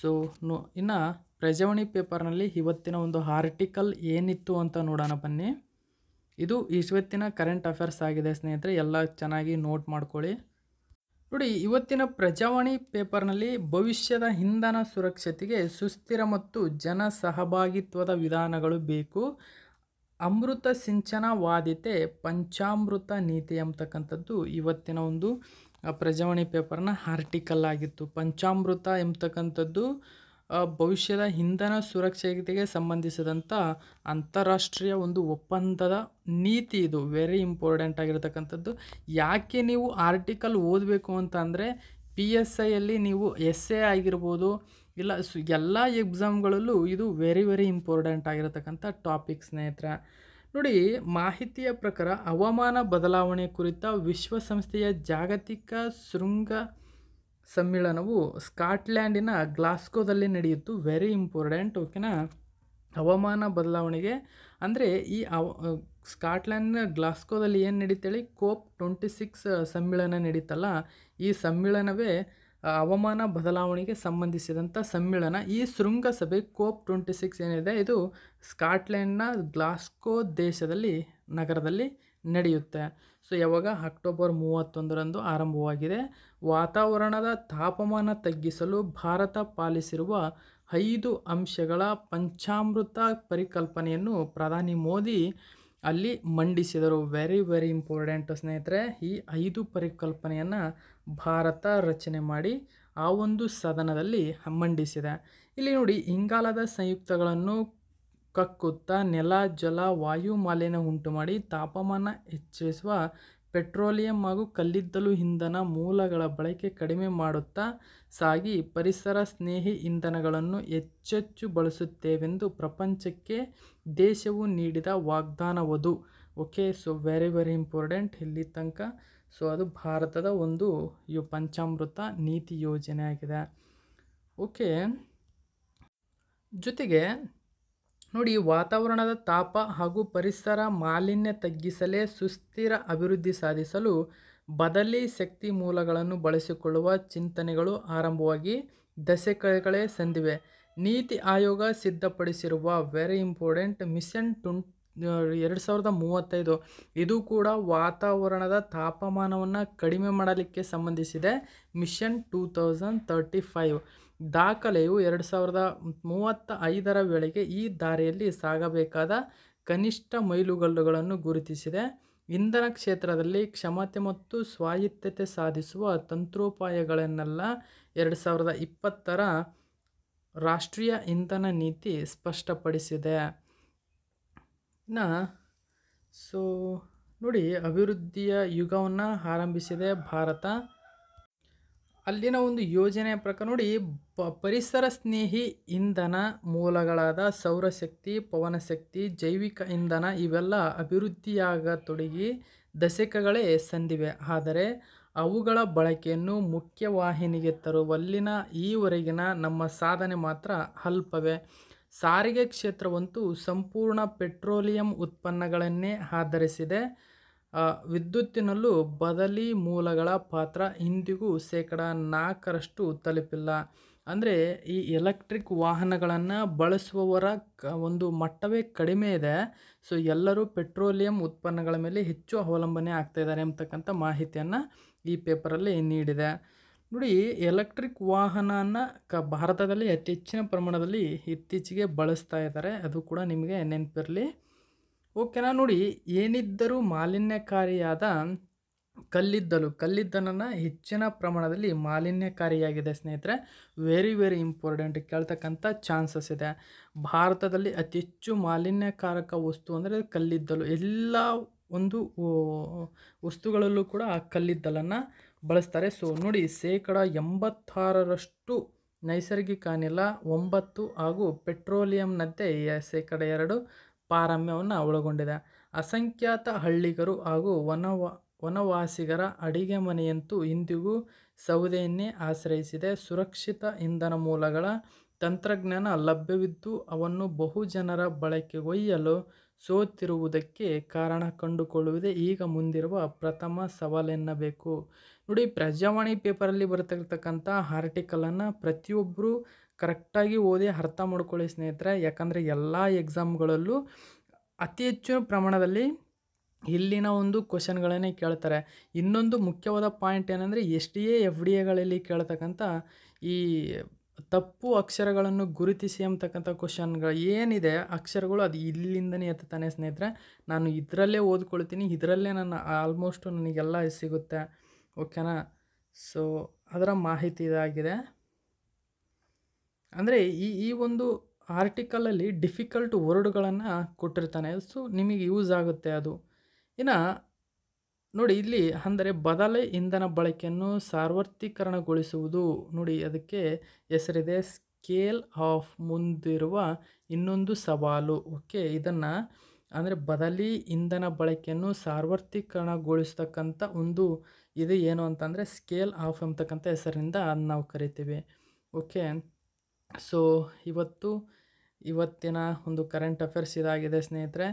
ಸೊ ಇನ್ನು ಪ್ರಜಾವಾಣಿ ಪೇಪರ್ನಲ್ಲಿ ಇವತ್ತಿನ ಒಂದು ಆರ್ಟಿಕಲ್ ಏನಿತ್ತು ಅಂತ ನೋಡೋಣ ಬನ್ನಿ ಇದು ಇವತ್ತಿನ ಕರೆಂಟ್ ಅಫೇರ್ಸ್ ಆಗಿದೆ ಸ್ನೇಹಿತರೆ ಎಲ್ಲ ಚೆನ್ನಾಗಿ ನೋಟ್ ಮಾಡ್ಕೊಳ್ಳಿ ನೋಡಿ ಇವತ್ತಿನ ಪ್ರಜಾವಾಣಿ ಪೇಪರ್ನಲ್ಲಿ ಭವಿಷ್ಯದ ಇಂಧನ ಸುರಕ್ಷತೆಗೆ ಸುಸ್ಥಿರ ಮತ್ತು ಜನ ಸಹಭಾಗಿತ್ವದ ವಿಧಾನಗಳು ಬೇಕು ಅಮೃತ ಸಿಂಚನವಾದಿತೆ ಪಂಚಾಮೃತ ನೀತಿ ಎಂಬತಕ್ಕಂಥದ್ದು ಇವತ್ತಿನ ಒಂದು ಪ್ರಜಾವಾಣಿ ಪೇಪರ್ನ ಆರ್ಟಿಕಲ್ ಆಗಿತ್ತು ಪಂಚಾಮೃತ ಎಂಬತಕ್ಕಂಥದ್ದು ಭವಿಷ್ಯದ ಇಂಧನ ಸುರಕ್ಷತೆಗೆ ಸಂಬಂಧಿಸಿದಂಥ ಅಂತಾರಾಷ್ಟ್ರೀಯ ಒಂದು ಒಪ್ಪಂದದ ನೀತಿ ಇದು ವೆರಿ ಇಂಪಾರ್ಟೆಂಟ್ ಆಗಿರತಕ್ಕಂಥದ್ದು ಯಾಕೆ ನೀವು ಆರ್ಟಿಕಲ್ ಓದಬೇಕು ಅಂತ ಅಂದರೆ ಪಿ ಎಸ್ ಐಯಲ್ಲಿ ನೀವು ಎಸ್ ಎ ಆಗಿರ್ಬೋದು ಇಲ್ಲ ಸು ಎಲ್ಲ ಎಕ್ಸಾಮ್ಗಳಲ್ಲೂ ಇದು ವೆರಿ ವೆರಿ ಇಂಪಾರ್ಟೆಂಟ್ ಆಗಿರತಕ್ಕಂಥ ಟಾಪಿಕ್ ಸ್ನೇಹಿತರ ನೋಡಿ ಮಾಹಿತಿಯ ಪ್ರಕಾರ ಹವಾಮಾನ ಬದಲಾವಣೆ ಕುರಿತ ವಿಶ್ವಸಂಸ್ಥೆಯ ಜಾಗತಿಕ ಶೃಂಗ ಸಮ್ಮಿಳನವು ಸ್ಕಾಟ್ಲ್ಯಾಂಡಿನ ಗ್ಲಾಸ್ಕೋದಲ್ಲಿ ನಡೆಯಿತು ವೆರಿ ಇಂಪಾರ್ಟೆಂಟ್ ಓಕೆನಾ ಹವಾಮಾನ ಬದಲಾವಣೆಗೆ ಅಂದರೆ ಈ ಅವ ಸ್ಕಾಟ್ಲ್ಯಾಂಡ್ನ ಗ್ಲಾಸ್ಕೋದಲ್ಲಿ ಏನು ನಡೀತೇಳಿ ಕೋಪ್ ಟ್ವೆಂಟಿ ಸಿಕ್ಸ್ ಸಮ್ಮಿಳನ ನಡೀತಲ್ಲ ಈ ಸಮ್ಮಿಳನವೇ ಹವಾಮಾನ ಬದಲಾವಣೆಗೆ ಸಂಬಂಧಿಸಿದಂಥ ಸಮ್ಮಿಳನ ಈ ಶೃಂಗಸಭೆ ಕೋಪ್ ಟ್ವೆಂಟಿ ಸಿಕ್ಸ್ ಏನಿದೆ ಇದು ಸ್ಕಾಟ್ಲ್ಯಾಂಡ್ನ ಗ್ಲಾಸ್ಕೋ ದೇಶದಲ್ಲಿ ನಗರದಲ್ಲಿ ನಡೆಯುತ್ತೆ ಸೊ ಯಾವಾಗ ಅಕ್ಟೋಬರ್ ಮೂವತ್ತೊಂದರಂದು ಆರಂಭವಾಗಿದೆ ವಾತಾವರಣದ ತಾಪಮಾನ ತಗ್ಗಿಸಲು ಭಾರತ ಪಾಲಿಸಿರುವ ಐದು ಅಂಶಗಳ ಪಂಚಾಮೃತ ಪರಿಕಲ್ಪನೆಯನ್ನು ಪ್ರಧಾನಿ ಮೋದಿ ಅಲ್ಲಿ ಮಂಡಿಸಿದರು ವೆರಿ ವೆರಿ ಇಂಪಾರ್ಟೆಂಟ್ ಸ್ನೇಹಿತರೆ ಈ ಐದು ಪರಿಕಲ್ಪನೆಯನ್ನು ಭಾರತ ರಚನೆ ಮಾಡಿ ಆ ಒಂದು ಸದನದಲ್ಲಿ ಮಂಡಿಸಿದೆ ಇಲ್ಲಿ ನೋಡಿ ಇಂಗಾಲದ ಸಂಯುಕ್ತಗಳನ್ನು ಕಕ್ಕುತ್ತಾ ನೆಲ ಜಲ ವಾಯು ಮಾಲಿನ್ಯ ಉಂಟುಮಾಡಿ ತಾಪಮಾನ ಹೆಚ್ಚಿಸುವ ಪೆಟ್ರೋಲಿಯಂ ಹಾಗೂ ಕಲ್ಲಿದ್ದಲು ಇಂಧನ ಮೂಲಗಳ ಬಳಕೆ ಕಡಿಮೆ ಮಾಡುತ್ತಾ ಸಾಗಿ ಪರಿಸರ ಸ್ನೇಹಿ ಇಂಧನಗಳನ್ನು ಹೆಚ್ಚೆಚ್ಚು ಬಳಸುತ್ತೇವೆಂದು ಪ್ರಪಂಚಕ್ಕೆ ದೇಶವು ನೀಡಿದ ವಾಗ್ದಾನವದು okay so very very important ಇಲ್ಲಿ ತನಕ ಸೊ ಅದು ಭಾರತದ ಒಂದು ಯು ಪಂಚಾಮೃತ ನೀತಿ ಯೋಜನೆ ಆಗಿದೆ ಓಕೆ ಜೊತೆಗೆ ನೋಡಿ ವಾತಾವರಣದ ತಾಪ ಹಾಗೂ ಪರಿಸರ ಮಾಲಿನ್ಯ ತಗ್ಗಿಸಲೇ ಸುಸ್ಥಿರ ಅಭಿವೃದ್ಧಿ ಸಾಧಿಸಲು ಬದಲಿ ಶಕ್ತಿ ಮೂಲಗಳನ್ನು ಬಳಸಿಕೊಳ್ಳುವ ಚಿಂತನೆಗಳು ಆರಂಭವಾಗಿ ದಶಕಗಳೇ ಸಂದಿವೆ ನೀತಿ ಆಯೋಗ ಸಿದ್ಧಪಡಿಸಿರುವ ವೆರಿ ಇಂಪಾರ್ಟೆಂಟ್ ಮಿಷನ್ ಟುನ್ ಎರಡು ಸಾವಿರದ ಮೂವತ್ತೈದು ಇದು ಕೂಡ ವಾತಾವರಣದ ತಾಪಮಾನವನ್ನು ಕಡಿಮೆ ಮಾಡಲಿಕ್ಕೆ ಸಂಬಂಧಿಸಿದೆ mission two thousand thirty five ದಾಖಲೆಯು ಎರಡು ಸಾವಿರದ ಮೂವತ್ತ ಐದರ ವೇಳೆಗೆ ಈ ದಾರಿಯಲ್ಲಿ ಸಾಗಬೇಕಾದ ಕನಿಷ್ಠ ಮೈಲುಗಲ್ಲುಗಳನ್ನು ಗುರುತಿಸಿದೆ ಇಂಧನ ಕ್ಷೇತ್ರದಲ್ಲಿ ಕ್ಷಮತೆ ಮತ್ತು ಸ್ವಾಯತ್ತತೆ ಸಾಧಿಸುವ ತಂತ್ರೋಪಾಯಗಳನ್ನೆಲ್ಲ ಎರಡು ಸಾವಿರದ ಇಪ್ಪತ್ತರ ರಾಷ್ಟ್ರೀಯ ಇಂಧನ ನೀತಿ ಸ್ಪಷ್ಟಪಡಿಸಿದೆ ಇನ್ನು ಸೊ ನೋಡಿ ಅಭಿವೃದ್ಧಿಯ ಯುಗವನ್ನು ಆರಂಭಿಸಿದೆ ಭಾರತ ಅಲ್ಲಿನ ಒಂದು ಯೋಜನೆ ಪ್ರಕಾರ ನೋಡಿ ಪ ಪರಿಸರ ಸ್ನೇಹಿ ಇಂಧನ ಮೂಲಗಳಾದ ಸೌರಶಕ್ತಿ ಪವನಶಕ್ತಿ ಜೈವಿಕ ಇಂಧನ ಇವೆಲ್ಲ ಅಭಿವೃದ್ಧಿಯಾಗತೊಡಗಿ ದಶಕಗಳೇ ಸಂದಿವೆ ಆದರೆ ಅವುಗಳ ಬಳಕೆಯನ್ನು ಮುಖ್ಯವಾಹಿನಿಗೆ ತರುವಲ್ಲಿನ ಈವರೆಗಿನ ನಮ್ಮ ಸಾಧನೆ ಮಾತ್ರ ಅಲ್ಪವೇ ಸಾರಿಗೆ ಕ್ಷೇತ್ರವಂತೂ ಸಂಪೂರ್ಣ ಪೆಟ್ರೋಲಿಯಂ ಉತ್ಪನ್ನಗಳನ್ನೇ ಆಧರಿಸಿದೆ ವಿದ್ಯುತ್ತಿನಲ್ಲೂ ಬದಲಿ ಮೂಲಗಳ ಪಾತ್ರ ಇಂದಿಗೂ ಶೇಕಡ ನಾಲ್ಕರಷ್ಟು ತಲುಪಿಲ್ಲ ಅಂದರೆ ಈ ಎಲೆಕ್ಟ್ರಿಕ್ ವಾಹನಗಳನ್ನು ಬಳಸುವವರ ಕ ಒಂದು ಮಟ್ಟವೇ ಕಡಿಮೆ ಇದೆ ಸೊ ಎಲ್ಲರೂ ಪೆಟ್ರೋಲಿಯಂ ಉತ್ಪನ್ನಗಳ ಮೇಲೆ ಹೆಚ್ಚು ಅವಲಂಬನೆ ಆಗ್ತಾ ಇದ್ದಾರೆ ಎಂಬತಕ್ಕಂಥ ಮಾಹಿತಿಯನ್ನು ಈ ಪೇಪರಲ್ಲಿ ನೀಡಿದೆ ನೋಡಿ ಎಲೆಕ್ಟ್ರಿಕ್ ವಾಹನನ ಕ ಭಾರತದಲ್ಲಿ ಅತಿ ಹೆಚ್ಚಿನ ಪ್ರಮಾಣದಲ್ಲಿ ಇತ್ತೀಚೆಗೆ ಬಳಸ್ತಾ ಇದ್ದಾರೆ ಅದು ಕೂಡ ನಿಮಗೆ ನೆನಪಿರಲಿ ಓಕೆನಾ ನೋಡಿ ಏನಿದ್ದರೂ ಮಾಲಿನ್ಯಕಾರಿಯಾದ ಕಲ್ಲಿದ್ದಲು ಕಲ್ಲಿದ್ದಲನ್ನು ಹೆಚ್ಚಿನ ಪ್ರಮಾಣದಲ್ಲಿ ಮಾಲಿನ್ಯಕಾರಿಯಾಗಿದೆ ಸ್ನೇಹಿತರೆ ವೆರಿ ವೆರಿ ಇಂಪಾರ್ಟೆಂಟ್ ಕೇಳ್ತಕ್ಕಂಥ ಚಾನ್ಸಸ್ ಇದೆ ಭಾರತದಲ್ಲಿ ಅತಿ ಹೆಚ್ಚು ಮಾಲಿನ್ಯಕಾರಕ ವಸ್ತು ಅಂದರೆ ಕಲ್ಲಿದ್ದಲು ಎಲ್ಲ ಒಂದು ವಸ್ತುಗಳಲ್ಲೂ ಕೂಡ ಆ ಕಲ್ಲಿದ್ದಲನ್ನು ಬಳಸ್ತಾರೆ ಸೊ ನೋಡಿ ಶೇಕಡ ಎಂಬತ್ತಾರರಷ್ಟು ನೈಸರ್ಗಿಕ ಅನಿಲ ಒಂಬತ್ತು ಹಾಗೂ ಪೆಟ್ರೋಲಿಯಂನದ್ದೇ ಶೇಕಡ ಎರಡು ಪಾರಮ್ಯವನ್ನು ಒಳಗೊಂಡಿದೆ ಅಸಂಖ್ಯಾತ ಹಳ್ಳಿಗರು ಹಾಗೂ ವನವ ವನವಾಸಿಗರ ಅಡಿಗೆ ಮನೆಯಂತೂ ಇಂದಿಗೂ ಸೌದೆಯನ್ನೇ ಆಶ್ರಯಿಸಿದೆ ಸುರಕ್ಷಿತ ಇಂಧನ ಮೂಲಗಳ ತಂತ್ರಜ್ಞಾನ ಲಭ್ಯವಿದ್ದು ಅವನ್ನು ಬಹು ಜನರ ಒಯ್ಯಲು ಸೋತಿರುವುದಕ್ಕೆ ಕಾರಣ ಕಂಡುಕೊಳ್ಳುವುದೇ ಈಗ ಮುಂದಿರುವ ಪ್ರಥಮ ಸವಾಲೆನ್ನಬೇಕು ನೋಡಿ ಪ್ರಜಾವಾಣಿ ಪೇಪರಲ್ಲಿ ಬರ್ತಿರತಕ್ಕಂಥ ಆರ್ಟಿಕಲನ್ನು ಪ್ರತಿಯೊಬ್ಬರೂ ಕರೆಕ್ಟಾಗಿ ಓದಿ ಅರ್ಥ ಮಾಡ್ಕೊಳ್ಳಿ ಸ್ನೇಹಿತರೆ ಯಾಕಂದರೆ ಎಲ್ಲ ಎಕ್ಸಾಮ್ಗಳಲ್ಲೂ ಅತಿ ಹೆಚ್ಚು ಪ್ರಮಾಣದಲ್ಲಿ ಇಲ್ಲಿನ ಒಂದು ಕ್ವಶನ್ಗಳನ್ನೇ ಕೇಳ್ತಾರೆ ಇನ್ನೊಂದು ಮುಖ್ಯವಾದ ಪಾಯಿಂಟ್ ಏನಂದರೆ ಎಸ್ ಡಿ ಎಫ್ ಡಿ ಎಗಳಲ್ಲಿ ಕೇಳ್ತಕ್ಕಂಥ ಈ ತಪ್ಪು ಅಕ್ಷರಗಳನ್ನು ಗುರುತಿಸಿ ಅಂತಕ್ಕಂಥ ಕ್ವಶನ್ಗಳು ಏನಿದೆ ಅಕ್ಷರಗಳು ಅದು ಇಲ್ಲಿಂದನೇ ಎತ್ತಾನೆ ಸ್ನೇಹಿತರೆ ನಾನು ಇದರಲ್ಲೇ ಓದ್ಕೊಳ್ತೀನಿ ಇದರಲ್ಲೇ ನನ್ನ ಆಲ್ಮೋಸ್ಟು ನನಗೆಲ್ಲ ಸಿಗುತ್ತೆ ಓಕೆನಾ ಸೊ ಅದರ ಮಾಹಿತಿ ಇದಾಗಿದೆ ಅಂದರೆ ಈ ಈ ಒಂದು ಆರ್ಟಿಕಲಲ್ಲಿ ಡಿಫಿಕಲ್ಟ್ ವರ್ಡ್ಗಳನ್ನು ಕೊಟ್ಟಿರ್ತಾನೆ ಸೊ ನಿಮಗೆ ಯೂಸ್ ಆಗುತ್ತೆ ಅದು ಇನ್ನು ನೋಡಿ ಇಲ್ಲಿ ಅಂದರೆ ಬದಲೆ ಇಂಧನ ಬಳಕೆಯನ್ನು ಸಾರ್ವತ್ರೀಕರಣಗೊಳಿಸುವುದು ನೋಡಿ ಅದಕ್ಕೆ ಹೆಸರಿದೆ ಸ್ಕೇಲ್ ಆಫ್ ಮುಂದಿರುವ ಇನ್ನೊಂದು ಸವಾಲು ಓಕೆ ಇದನ್ನು ಅಂದರೆ ಬದಲಿ ಇಂಧನ ಬಳಕೆಯನ್ನು ಸಾರ್ವತ್ರೀಕರಣಗೊಳಿಸ್ತಕ್ಕಂಥ ಒಂದು ಇದು ಏನು ಅಂತಂದರೆ ಸ್ಕೇಲ್ ಆಫ್ ಎಂಬತಕ್ಕಂಥ ಹೆಸರಿನಿಂದ ನಾವು ಕರಿತೀವಿ ಓಕೆ ಸೊ ಇವತ್ತು ಇವತ್ತಿನ ಒಂದು ಕರೆಂಟ್ ಅಫೇರ್ಸ್ ಇದಾಗಿದೆ ಸ್ನೇಹಿತರೆ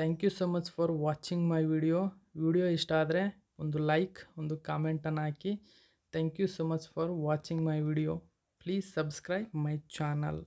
thank you so much for watching my video video ಇಷ್ಟ ಆದರೆ ಒಂದು ಲೈಕ್ ಒಂದು ಕಾಮೆಂಟನ್ನು ಹಾಕಿ thank you so much for watching my video please subscribe my channel